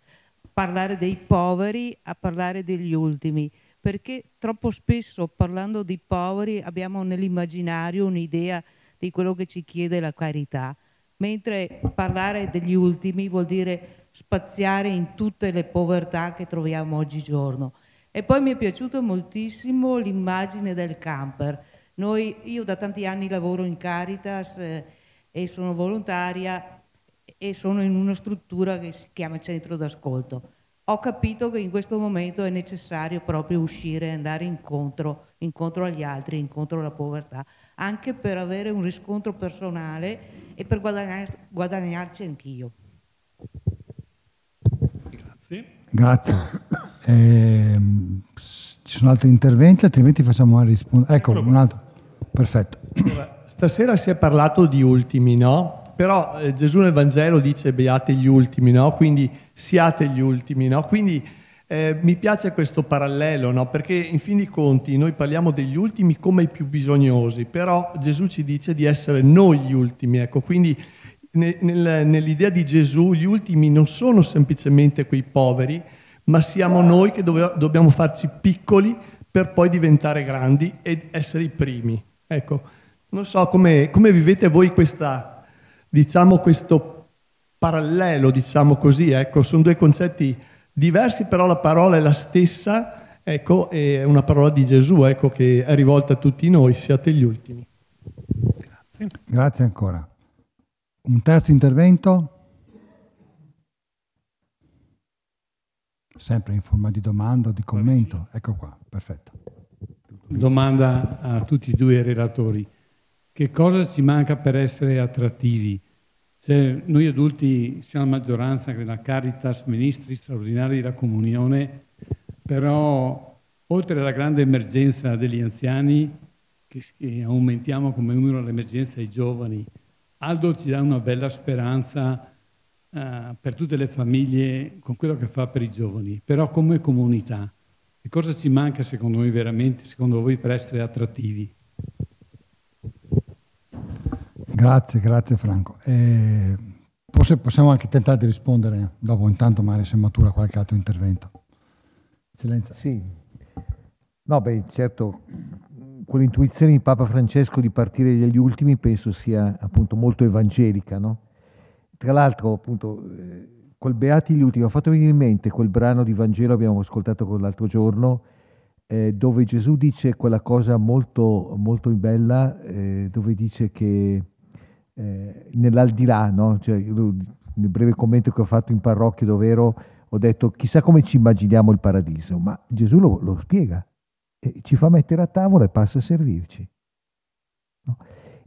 Speaker 1: parlare dei poveri a parlare degli ultimi, perché troppo spesso parlando di poveri abbiamo nell'immaginario un'idea di quello che ci chiede la carità, mentre parlare degli ultimi vuol dire spaziare in tutte le povertà che troviamo oggigiorno. E poi mi è piaciuta moltissimo l'immagine del camper, noi, io da tanti anni lavoro in Caritas eh, e sono volontaria e sono in una struttura che si chiama centro d'ascolto. Ho capito che in questo momento è necessario proprio uscire e andare incontro, incontro agli altri, incontro alla povertà, anche per avere un riscontro personale e per guadagnar, guadagnarci anch'io. Grazie.
Speaker 3: Grazie. [coughs] Eh, ci sono altri interventi, altrimenti facciamo una risposta. Ecco, un altro. Perfetto.
Speaker 2: stasera si è parlato di ultimi,
Speaker 4: no? Però eh, Gesù nel Vangelo dice beate gli ultimi, no? Quindi siate gli ultimi, no? Quindi eh, mi piace questo parallelo, no? Perché in fin dei conti noi parliamo
Speaker 1: degli ultimi come i più bisognosi, però Gesù ci dice di essere noi gli ultimi, ecco. Quindi nel, nell'idea di Gesù gli ultimi non sono semplicemente quei
Speaker 4: poveri, ma siamo noi che dove, dobbiamo farci piccoli per poi diventare grandi e essere i primi. Ecco, non so come, come vivete voi questa, diciamo, questo parallelo, diciamo così, ecco, sono due concetti diversi, però la parola è la stessa, ecco, è una parola di Gesù, ecco, che è rivolta a tutti noi, siate gli
Speaker 3: ultimi. Grazie. Grazie ancora. Un terzo intervento? sempre in forma di domanda o di commento. Ecco qua, perfetto.
Speaker 2: Domanda a tutti e due i relatori. Che cosa ci manca per essere attrattivi? Cioè, noi adulti siamo la maggioranza della Caritas, ministri straordinari della comunione, però oltre alla grande emergenza degli anziani, che, che aumentiamo come numero l'emergenza ai giovani, Aldo ci dà una bella speranza eh, per tutte le famiglie, con quello che fa per i giovani, però come comunità. Che cosa ci manca secondo noi veramente, secondo voi, per essere attrattivi?
Speaker 3: Grazie, grazie Franco. Eh, forse possiamo anche tentare di rispondere dopo, intanto Mario se matura qualche
Speaker 4: altro intervento. Eccellenza. Sì, no beh certo, quell'intuizione di Papa Francesco di partire dagli ultimi penso sia appunto molto evangelica, no? Tra l'altro, appunto, quel eh, Beati gli ultimi, ha fatto venire in mente quel brano di Vangelo che abbiamo ascoltato l'altro giorno, eh, dove Gesù dice quella cosa molto, molto bella, eh, dove dice che eh, nell'aldilà, no? cioè, nel breve commento che ho fatto in parrocchia dove ero, ho detto chissà come ci immaginiamo il paradiso, ma Gesù lo, lo spiega, ci fa mettere a tavola e passa a servirci. No?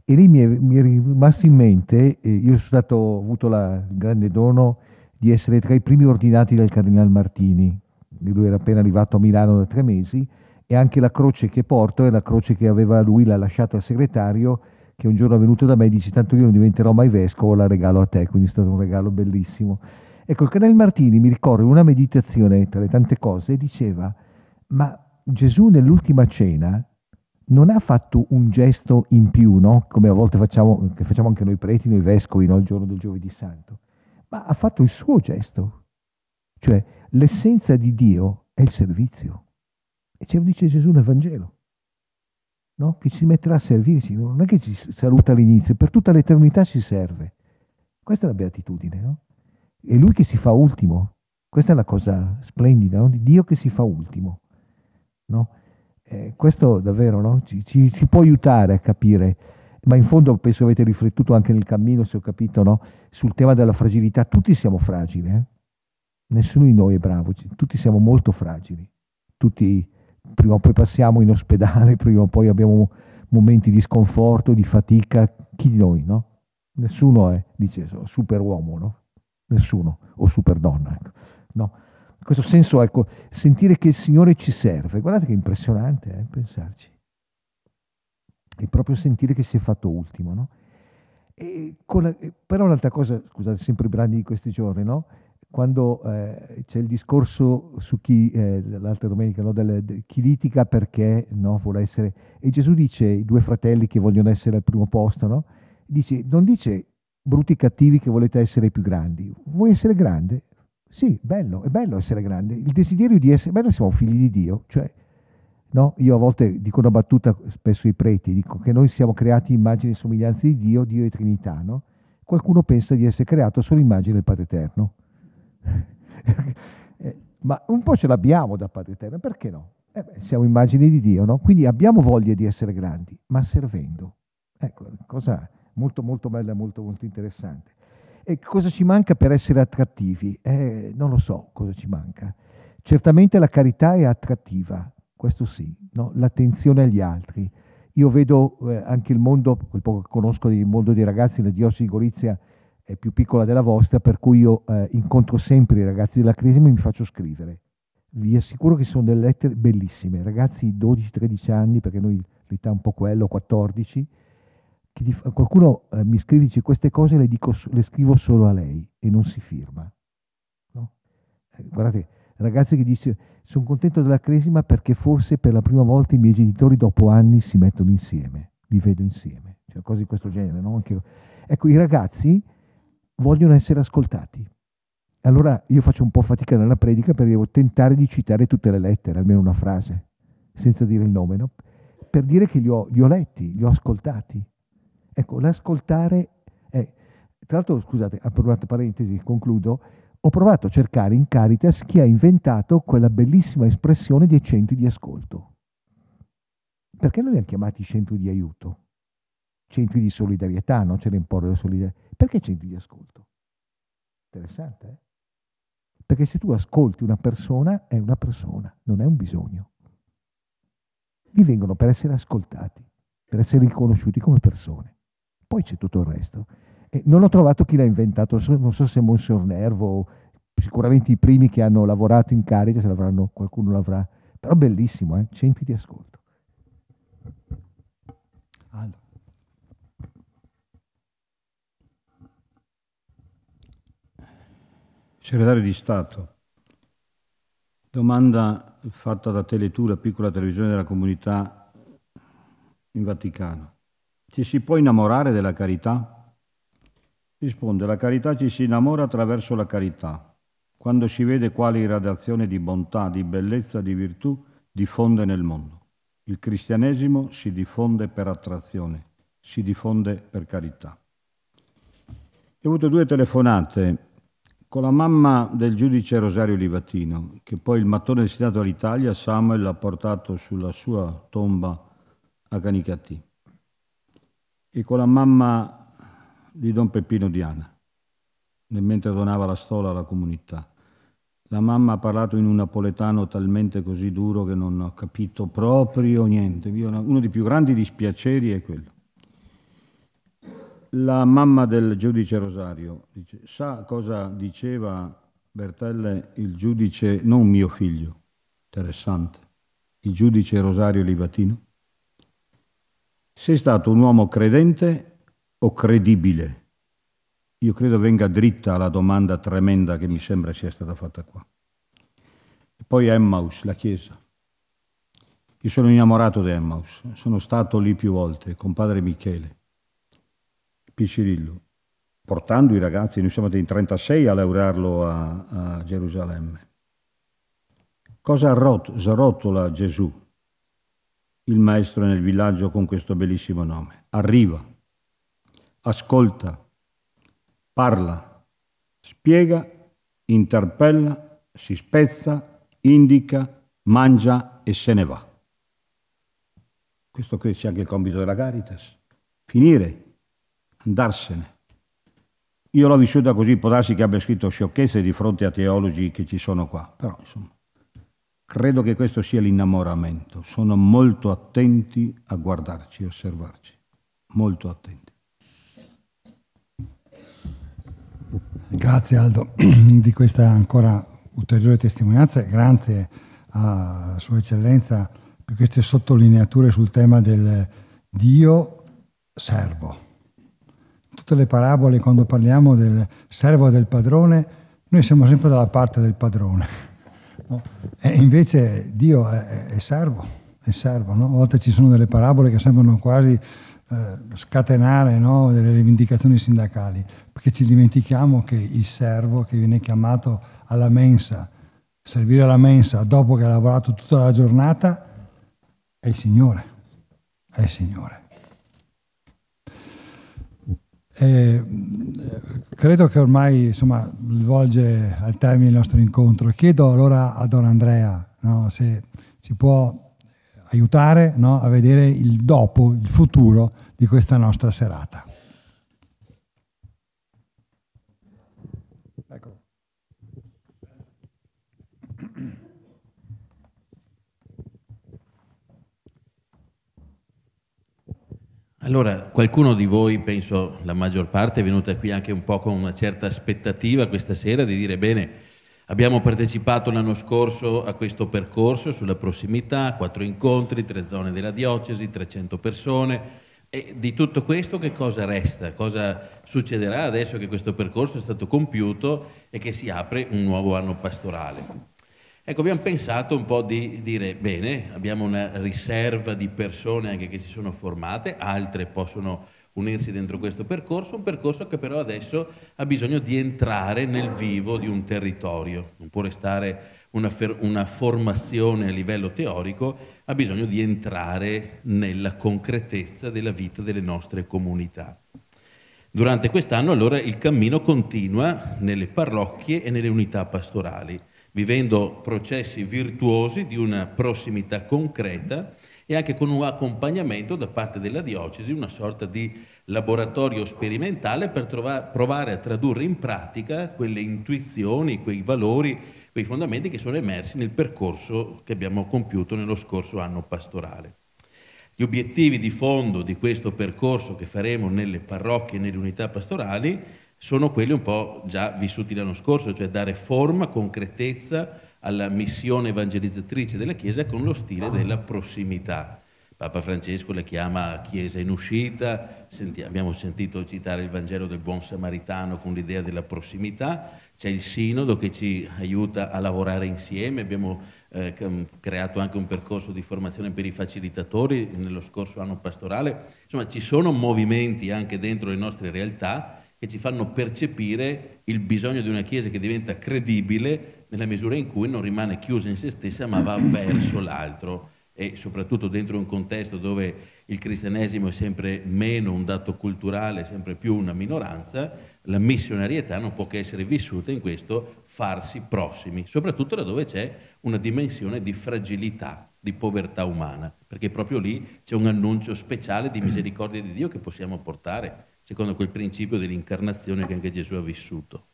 Speaker 4: E lì mi è, mi è rimasto in mente, eh, io sono stato, ho avuto la, il grande dono di essere tra i primi ordinati dal Cardinale Martini, lui era appena arrivato a Milano da tre mesi, e anche la croce che porto è la croce che aveva lui, l'ha lasciata al segretario, che un giorno è venuto da me e dice tanto io non diventerò mai vescovo, la regalo a te, quindi è stato un regalo bellissimo. Ecco, il Canel Martini mi ricorda una meditazione tra le tante cose diceva, ma Gesù nell'ultima cena non ha fatto un gesto in più, no? come a volte facciamo, facciamo, anche noi preti, noi vescovi, no? il giorno del giovedì santo, ma ha fatto il suo gesto. Cioè l'essenza di Dio è il servizio. E ce lo dice Gesù nel Vangelo, no? che ci metterà a servirci, non è che ci saluta all'inizio, per tutta l'eternità ci serve. Questa è la beatitudine, no? È lui che si fa ultimo. Questa è la cosa splendida, no? Dio che si fa ultimo, no? Eh, questo davvero no? ci, ci, ci, può aiutare a capire, ma in fondo penso avete riflettuto anche nel cammino, se ho capito, no? sul tema della fragilità. Tutti siamo fragili, eh? nessuno di noi è bravo, tutti siamo molto fragili, tutti prima o poi passiamo in ospedale, [laughs] prima o poi abbiamo momenti di sconforto, di fatica, chi di noi, no? Nessuno è, dice, super uomo, no? Nessuno, o super donna, ecco. no? questo senso, ecco, sentire che il Signore ci serve. Guardate che impressionante, eh, pensarci. E proprio sentire che si è fatto ultimo, no? E La, però un'altra cosa, scusate, sempre i brani di questi giorni, no? Quando eh, c'è il discorso su chi, eh, l'altra domenica, no? Del, de, chi litiga perché no? vuole essere... E Gesù dice, i due fratelli che vogliono essere al primo posto, no? Dice, non dice brutti cattivi che volete essere i più grandi, vuoi essere grande? Sì, bello, è bello essere grande. Il desiderio di essere bello siamo figli di Dio, cioè no? Io a volte dico una battuta spesso ai preti, dico che noi siamo creati immagini e somiglianze di Dio, Dio è Trinità, no? Qualcuno pensa di essere creato solo immagine del Padre Eterno. [laughs] Eh, ma un po' ce l'abbiamo da Padre Eterno, perché no? Eh beh, siamo immagini di Dio, no? Quindi abbiamo voglia di essere grandi, ma servendo. Ecco, cosa molto molto bella, e molto molto interessante. E cosa ci manca per essere attrattivi? Eh, non lo so cosa ci manca. Certamente la carità è attrattiva, questo sì, no? l'attenzione agli altri. Io vedo eh, anche il mondo, quel poco che conosco il mondo dei ragazzi, la diocesi di Gorizia è più piccola della vostra, per cui io eh, incontro sempre i ragazzi della crisi e mi faccio scrivere. Vi assicuro che sono delle lettere bellissime, ragazzi di 12-13 anni, perché noi l'età è un po' quello, 14, qualcuno eh, mi scrive dice queste cose le, dico, le, scrivo solo a lei e non si firma. No? Eh, guardate, ragazzi che dice sono contento della cresima perché forse per la prima volta i miei genitori dopo anni si mettono insieme, li vedo insieme, cioè cose di questo genere. No? Anche... Ecco, i ragazzi vogliono essere ascoltati. Allora io faccio un po' fatica nella predica perché devo tentare di citare tutte le lettere, almeno una frase, senza dire il nome, no? per dire che li ho, li ho letti, li ho ascoltati Ecco, l'ascoltare è... Eh, tra l'altro, scusate, apro aperte parentesi, concludo, ho provato a cercare in Caritas chi ha inventato quella bellissima espressione dei centri di ascolto. Perché non li hanno chiamati centri di aiuto? Centri di solidarietà, non ce ne imporre la solidarietà. Perché centri di ascolto? Interessante, eh? Perché se tu ascolti una persona, è una persona, non è un bisogno. Gli vengono per essere ascoltati, per essere riconosciuti come persone. Poi c'è tutto il resto. E non ho trovato chi l'ha inventato, non so se Monsignor Nervo, sicuramente i primi che hanno lavorato in Caritas, l'avranno, qualcuno l'avrà, però bellissimo, eh? centri di ascolto.
Speaker 5: Allora. Segretario di Stato, domanda fatta da Teletura, piccola televisione della comunità in Vaticano. Ci si può innamorare della carità? Risponde, la carità ci si innamora attraverso la carità, quando si vede quale irradiazione di bontà, di bellezza, di virtù diffonde nel mondo. Il cristianesimo si diffonde per attrazione, si diffonde per carità. Ho avuto due telefonate con la mamma del giudice Rosario Livatino, che poi il mattone destinato all'Italia, Samuel, l'ha portato sulla sua tomba a Canicattì e con la mamma di Don Peppino Diana, mentre donava la stola alla comunità. La mamma ha parlato in un napoletano talmente così duro che non ho capito proprio niente. Uno dei più grandi dispiaceri è quello. La mamma del giudice Rosario dice, sa cosa diceva Bertelle il giudice, non mio figlio, interessante, il giudice Rosario Livatino? Sei stato un uomo credente o credibile? Io credo venga dritta la domanda tremenda che mi sembra sia stata fatta qua. E poi Emmaus, la chiesa. Io sono innamorato di Emmaus, sono stato lì più volte con padre Michele, Picirillo, portando i ragazzi, noi siamo stati in 36 a laurearlo a, a Gerusalemme. Cosa rot- srotola Gesù il maestro nel villaggio con questo bellissimo nome. Arriva, ascolta, parla, spiega, interpella, si spezza, indica, mangia e se ne va. Questo credo sia anche il compito della Caritas. Finire, andarsene. Io l'ho vissuta così, può darsi che abbia scritto sciocchezze di fronte a teologi che ci sono qua, però insomma. Credo che questo sia l'innamoramento. Sono molto attenti a guardarci, a osservarci. Molto attenti.
Speaker 3: Grazie Aldo [clears throat] di questa ancora ulteriore testimonianza grazie a Sua Eccellenza per queste sottolineature sul tema del Dio servo. Tutte le parabole quando parliamo del servo e del padrone, noi siamo sempre dalla parte del padrone No? E invece Dio è, è servo, è servo. No? A volte ci sono delle parabole che sembrano quasi eh, scatenare no? delle rivendicazioni sindacali, perché ci dimentichiamo che il servo che viene chiamato alla mensa, servire alla mensa dopo che ha lavorato tutta la giornata, è il Signore. È il Signore. E eh, credo che ormai insomma, volge al termine il nostro incontro. Chiedo allora a Don Andrea no, se ci può aiutare no, a vedere il dopo, il futuro di questa nostra serata.
Speaker 6: Allora, qualcuno di voi, penso la maggior parte, è venuta qui anche un po' con una certa aspettativa questa sera di dire bene, abbiamo partecipato l'anno scorso a questo percorso sulla prossimità, quattro incontri, tre zone della diocesi, 300 persone. E di tutto questo che cosa resta? Cosa succederà adesso che questo percorso è stato compiuto e che si apre un nuovo anno pastorale? Ecco, abbiamo pensato un po' di dire, bene, abbiamo una riserva di persone anche che si sono formate, altre possono unirsi dentro questo percorso, un percorso che però adesso ha bisogno di entrare nel vivo di un territorio, non può restare una, una formazione a livello teorico, ha bisogno di entrare nella concretezza della vita delle nostre comunità. Durante quest'anno allora il cammino continua nelle parrocchie e nelle unità pastorali vivendo processi virtuosi di una prossimità concreta e anche con un accompagnamento da parte della diocesi, una sorta di laboratorio sperimentale per trovare, provare a tradurre in pratica quelle intuizioni, quei valori, quei fondamenti che sono emersi nel percorso che abbiamo compiuto nello scorso anno pastorale. Gli obiettivi di fondo di questo percorso che faremo nelle parrocchie e nelle unità pastorali sono quelli un po' già vissuti l'anno scorso, cioè dare forma, concretezza alla missione evangelizzatrice della Chiesa con lo stile della prossimità. Papa Francesco la chiama Chiesa in uscita, senti, abbiamo sentito citare il Vangelo del Buon Samaritano con l'idea della prossimità, c'è il Sinodo che ci aiuta a lavorare insieme, abbiamo eh, mm, creato anche un percorso di formazione per i facilitatori nello scorso anno pastorale, insomma ci sono movimenti anche dentro le nostre realtà che ci fanno percepire il bisogno di una Chiesa che diventa credibile nella misura in cui non rimane chiusa in se stessa ma va [clears throat] verso l'altro e soprattutto dentro un contesto dove il cristianesimo è sempre meno un dato culturale, sempre più una minoranza, la missionarietà non può che essere vissuta in questo farsi prossimi, soprattutto laddove c'è una dimensione di fragilità, di povertà umana, perché proprio lì c'è un annuncio speciale di mm. misericordia di Dio che possiamo portare secondo quel principio dell'incarnazione che anche Gesù ha vissuto.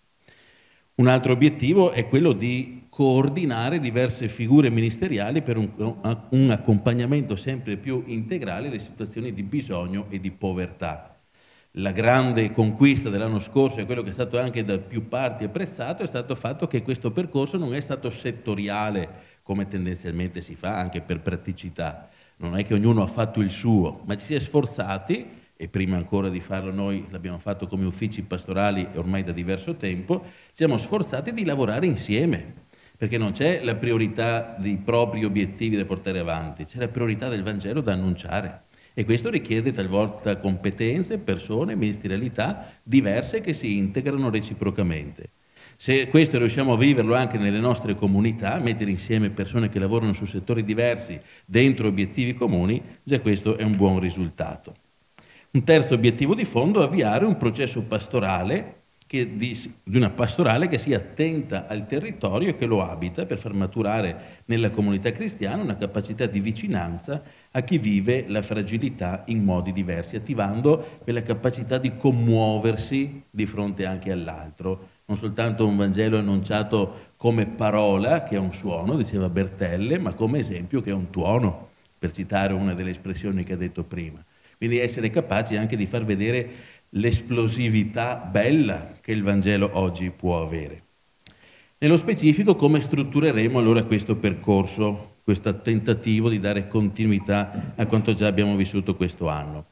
Speaker 6: Un altro obiettivo è quello di coordinare diverse figure ministeriali per un, un, accompagnamento sempre più integrale alle situazioni di bisogno e di povertà. La grande conquista dell'anno scorso e quello che è stato anche da più parti apprezzato è stato il fatto che questo percorso non è stato settoriale come tendenzialmente si fa anche per praticità. Non è che ognuno ha fatto il suo, ma ci si è sforzati e prima ancora di farlo noi l'abbiamo fatto come uffici pastorali ormai da diverso tempo, siamo sforzati di lavorare insieme, perché non c'è la priorità dei propri obiettivi da portare avanti, c'è la priorità del Vangelo da annunciare. E questo richiede talvolta competenze, persone, ministerialità diverse che si integrano reciprocamente. Se questo riusciamo a viverlo anche nelle nostre comunità, mettere insieme persone che lavorano su settori diversi dentro obiettivi comuni, già questo è un buon risultato. Un terzo obiettivo di fondo è avviare un processo pastorale che, di, di, una pastorale che sia attenta al territorio che lo abita per far maturare nella comunità cristiana una capacità di vicinanza a chi vive la fragilità in modi diversi, attivando quella capacità di commuoversi di fronte anche all'altro. Non soltanto un Vangelo annunciato come parola, che è un suono, diceva Bertelle, ma come esempio che è un tuono, per citare una delle espressioni che ha detto prima. Quindi essere capaci anche di far vedere l'esplosività bella che il Vangelo oggi può avere. Nello specifico come struttureremo allora questo percorso, questo tentativo di dare continuità a quanto già abbiamo vissuto questo anno.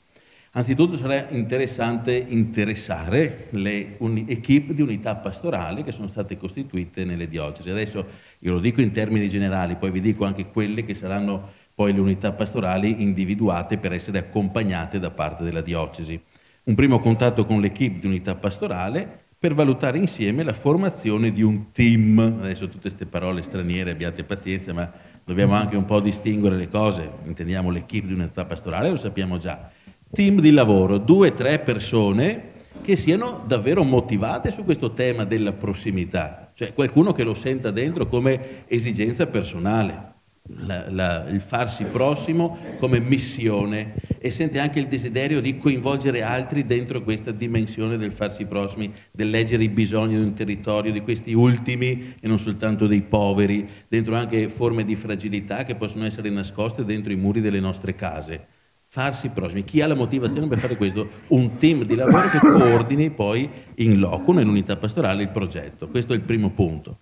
Speaker 6: Anzitutto sarà interessante interessare le equip di unità pastorale che sono state costituite nelle diocesi. Adesso io lo dico in termini generali, poi vi dico anche quelle che saranno poi le unità pastorali individuate per essere accompagnate da parte della diocesi. Un primo contatto con l'equipe di unità pastorale per valutare insieme la formazione di un team. Adesso tutte queste parole straniere, abbiate pazienza, ma dobbiamo anche un po' distinguere le cose. Intendiamo l'equipe di unità pastorale, lo sappiamo già. Team di lavoro, due o tre persone che siano davvero motivate su questo tema della prossimità, cioè qualcuno che lo senta dentro come esigenza personale la, la, il farsi prossimo come missione e sente anche il desiderio di coinvolgere altri dentro questa dimensione del farsi prossimi, del leggere i bisogni di un territorio, di questi ultimi e non soltanto dei poveri, dentro anche forme di fragilità che possono essere nascoste dentro i muri delle nostre case. Farsi prossimi, chi ha la motivazione per fare questo? Un team di lavoro che coordini poi in loco, nell'unità pastorale, il progetto. Questo è il primo punto.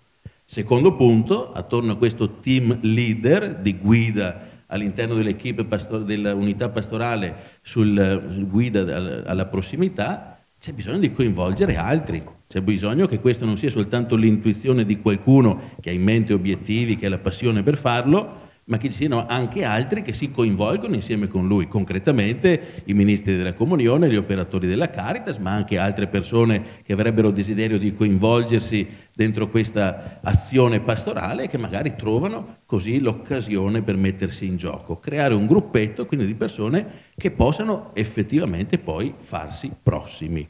Speaker 6: Secondo punto, attorno a questo team leader di guida all'interno dell'equipe pastor- dell'unità pastorale sul eh, guida alla prossimità, c'è bisogno di coinvolgere altri, c'è bisogno che questa non sia soltanto l'intuizione di qualcuno che ha in mente obiettivi, che ha la passione per farlo, ma che ci siano anche altri che si coinvolgono insieme con lui, concretamente i ministri della comunione, gli operatori della Caritas, ma anche altre persone che avrebbero desiderio di coinvolgersi dentro questa azione pastorale e che magari trovano così l'occasione per mettersi in gioco, creare un gruppetto quindi di persone che possano effettivamente poi farsi prossimi.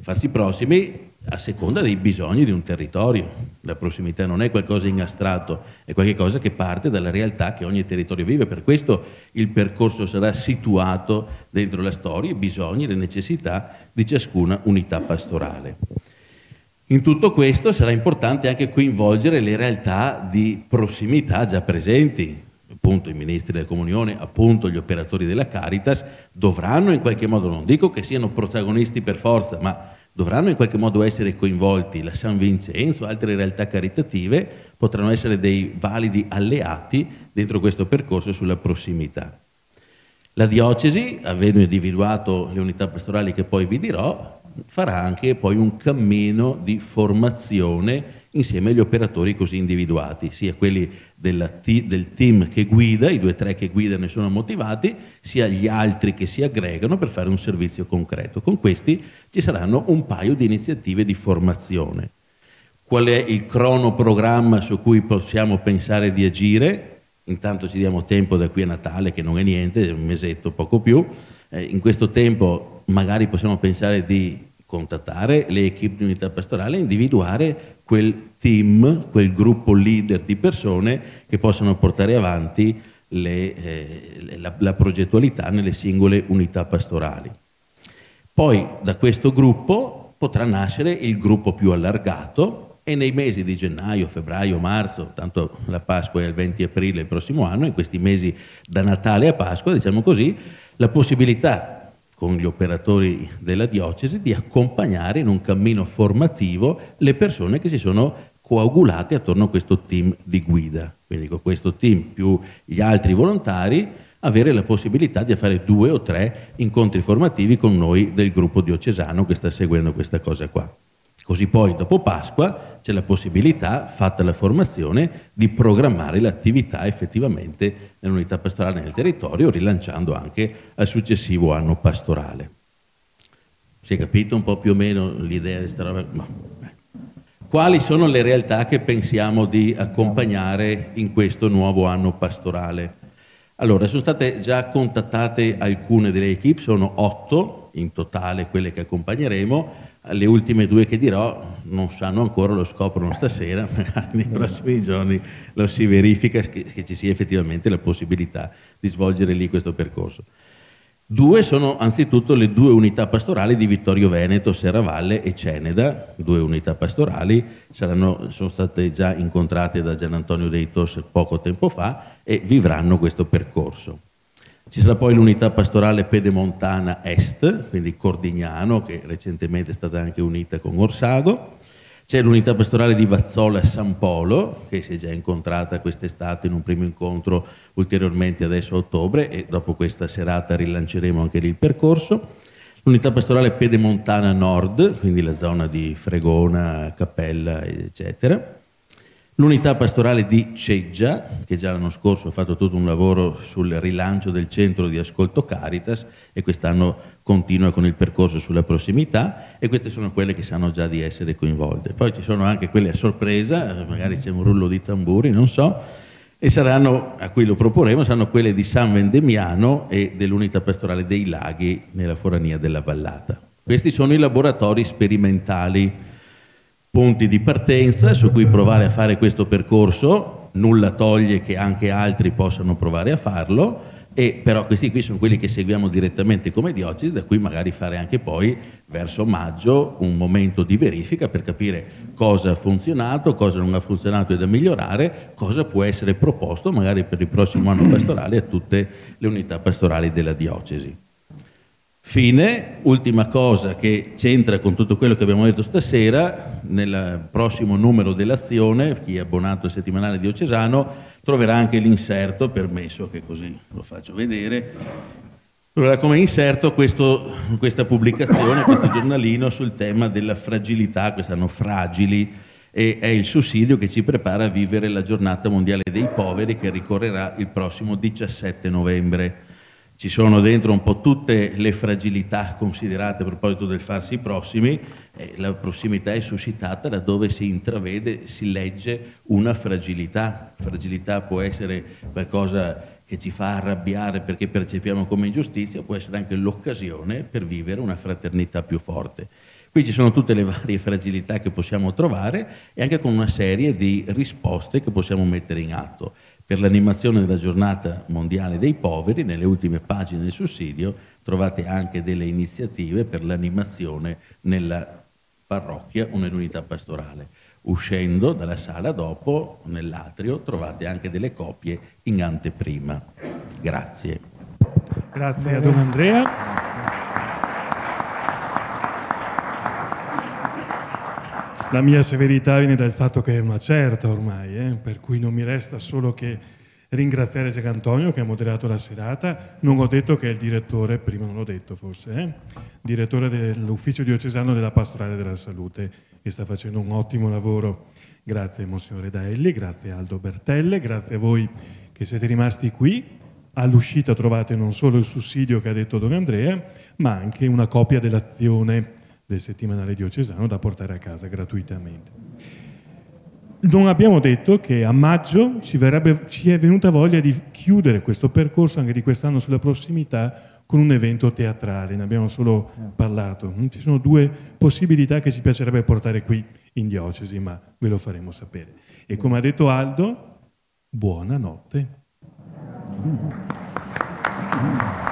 Speaker 6: Farsi prossimi a seconda dei bisogni di un territorio. La prossimità non è qualcosa in astratto, è qualcosa che parte dalla realtà che ogni territorio vive. Per questo il percorso sarà situato dentro la storia, i bisogni, le necessità di ciascuna unità pastorale. In tutto questo sarà importante anche coinvolgere le realtà di prossimità già presenti, appunto i ministri della comunione, appunto gli operatori della Caritas, dovranno in qualche modo, non dico che siano protagonisti per forza, ma dovranno in qualche modo essere coinvolti. La San Vincenzo, altre realtà caritative potranno essere dei validi alleati dentro questo percorso sulla prossimità. La diocesi, avendo individuato le unità pastorali che poi vi dirò, farà anche poi un cammino di formazione insieme agli operatori così individuati, sia quelli T- del team che guida, i due o tre che guidano e sono motivati, sia gli altri che si aggregano per fare un servizio concreto. Con questi ci saranno un paio di iniziative di formazione. Qual è il cronoprogramma su cui possiamo pensare di agire? Intanto ci diamo tempo da qui a Natale, che non è niente, è un mesetto, poco più. Eh, in questo tempo magari possiamo pensare di contattare le equip di unità pastorale e individuare quel team, quel gruppo leader di persone che possano portare avanti le, eh, la, la progettualità nelle singole unità pastorali. Poi da questo gruppo potrà nascere il gruppo più allargato e nei mesi di gennaio, febbraio, marzo, tanto la Pasqua è il 20 aprile il prossimo anno, in questi mesi da Natale a Pasqua, diciamo così, la possibilità con gli operatori della diocesi di accompagnare in un cammino formativo le persone che si sono coagulate attorno a questo team di guida. Quindi con questo team più gli altri volontari avere la possibilità di fare due o tre incontri formativi con noi del gruppo diocesano che sta seguendo questa cosa qua. Così poi dopo Pasqua c'è la possibilità, fatta la formazione, di programmare l'attività effettivamente nell'unità pastorale nel territorio, rilanciando anche al successivo anno pastorale. Si è capito un po' più o meno l'idea di questa roba? No. Quali sono le realtà che pensiamo di accompagnare in questo nuovo anno pastorale? Allora, sono state già contattate alcune delle equip, sono otto in totale quelle che accompagneremo le ultime due che dirò non sanno ancora, lo scoprono stasera, [laughs] magari nei prossimi giorni lo si verifica che, che, ci sia effettivamente la possibilità di svolgere lì questo percorso. Due sono anzitutto le due unità pastorali di Vittorio Veneto, Serravalle e Ceneda, due unità pastorali, saranno, sono state già incontrate da Gian Antonio Deitos poco tempo fa e vivranno questo percorso. Ci sarà poi l'unità pastorale pedemontana est, quindi Cordignano, che recentemente è stata anche unita con Orsago. C'è l'unità pastorale di Vazzola San Polo, che si è già incontrata quest'estate in un primo incontro ulteriormente adesso a ottobre e dopo questa serata rilanceremo anche lì il percorso. L'unità pastorale pedemontana nord, quindi la zona di Fregona, Cappella, eccetera. L'unità pastorale di Ceggia, che già l'anno scorso ha fatto tutto un lavoro sul rilancio del centro di ascolto Caritas e quest'anno continua con il percorso sulla prossimità e queste sono quelle che sanno già di essere coinvolte. Poi ci sono anche quelle a sorpresa, magari c'è un rullo di tamburi, non so, e saranno, a cui lo proporremo, saranno quelle di San Vendemiano e dell'unità pastorale dei laghi nella forania della Vallata. Questi sono i laboratori sperimentali punti di partenza su cui provare a fare questo percorso, nulla toglie che anche altri possano provare a farlo, e però questi qui sono quelli che seguiamo direttamente come diocesi, da cui magari fare anche poi verso maggio un momento di verifica per capire cosa ha funzionato, cosa non ha funzionato e da migliorare, cosa può essere proposto magari per il prossimo anno pastorale a tutte le unità pastorali della diocesi. Fine, ultima cosa che c'entra con tutto quello che abbiamo detto stasera, nel prossimo numero dell'azione, chi è abbonato al settimanale diocesano troverà anche l'inserto, permesso che così lo faccio vedere, troverà come inserto questo, questa pubblicazione, questo giornalino sul tema della fragilità, quest'anno fragili, e è il sussidio che ci prepara a vivere la giornata mondiale dei poveri che ricorrerà il prossimo 17 novembre ci sono dentro un po' tutte le fragilità considerate a proposito del farsi prossimi, eh, la prossimità è suscitata laddove si intravede, si legge una fragilità. Fragilità può essere qualcosa che ci fa arrabbiare perché percepiamo come ingiustizia, può essere anche l'occasione per vivere una fraternità più forte. Qui ci sono tutte le [laughs] varie fragilità che possiamo trovare e anche con una serie di risposte che possiamo mettere in atto. Per l'animazione della giornata mondiale dei poveri, nelle ultime pagine del sussidio trovate anche delle iniziative per l'animazione nella parrocchia o nell'unità pastorale. Uscendo dalla sala dopo, nell'atrio, trovate anche delle copie in anteprima. Grazie.
Speaker 1: Grazie a Don Andrea. La mia severità viene dal fatto che è una certa ormai, eh? per cui non mi resta solo che ringraziare Antonio che ha moderato la serata. Non ho detto che è il direttore, prima non l'ho detto forse, eh? direttore dell'ufficio diocesano della pastorale della salute, che sta facendo un ottimo lavoro. Grazie Monsignore Daelli, grazie Aldo Bertelle, grazie a voi che siete rimasti qui. All'uscita trovate non solo il sussidio che ha detto Don Andrea, ma anche una copia dell'azione del settimanale diocesano da portare a casa gratuitamente. Non abbiamo detto che a maggio ci, verrebbe, ci è venuta voglia di chiudere questo percorso anche di quest'anno sulla prossimità con un evento teatrale, ne abbiamo solo parlato. Mm, ci sono due possibilità che ci piacerebbe portare qui in diocesi, ma ve lo faremo sapere. E come ha detto Aldo, buonanotte. Mm.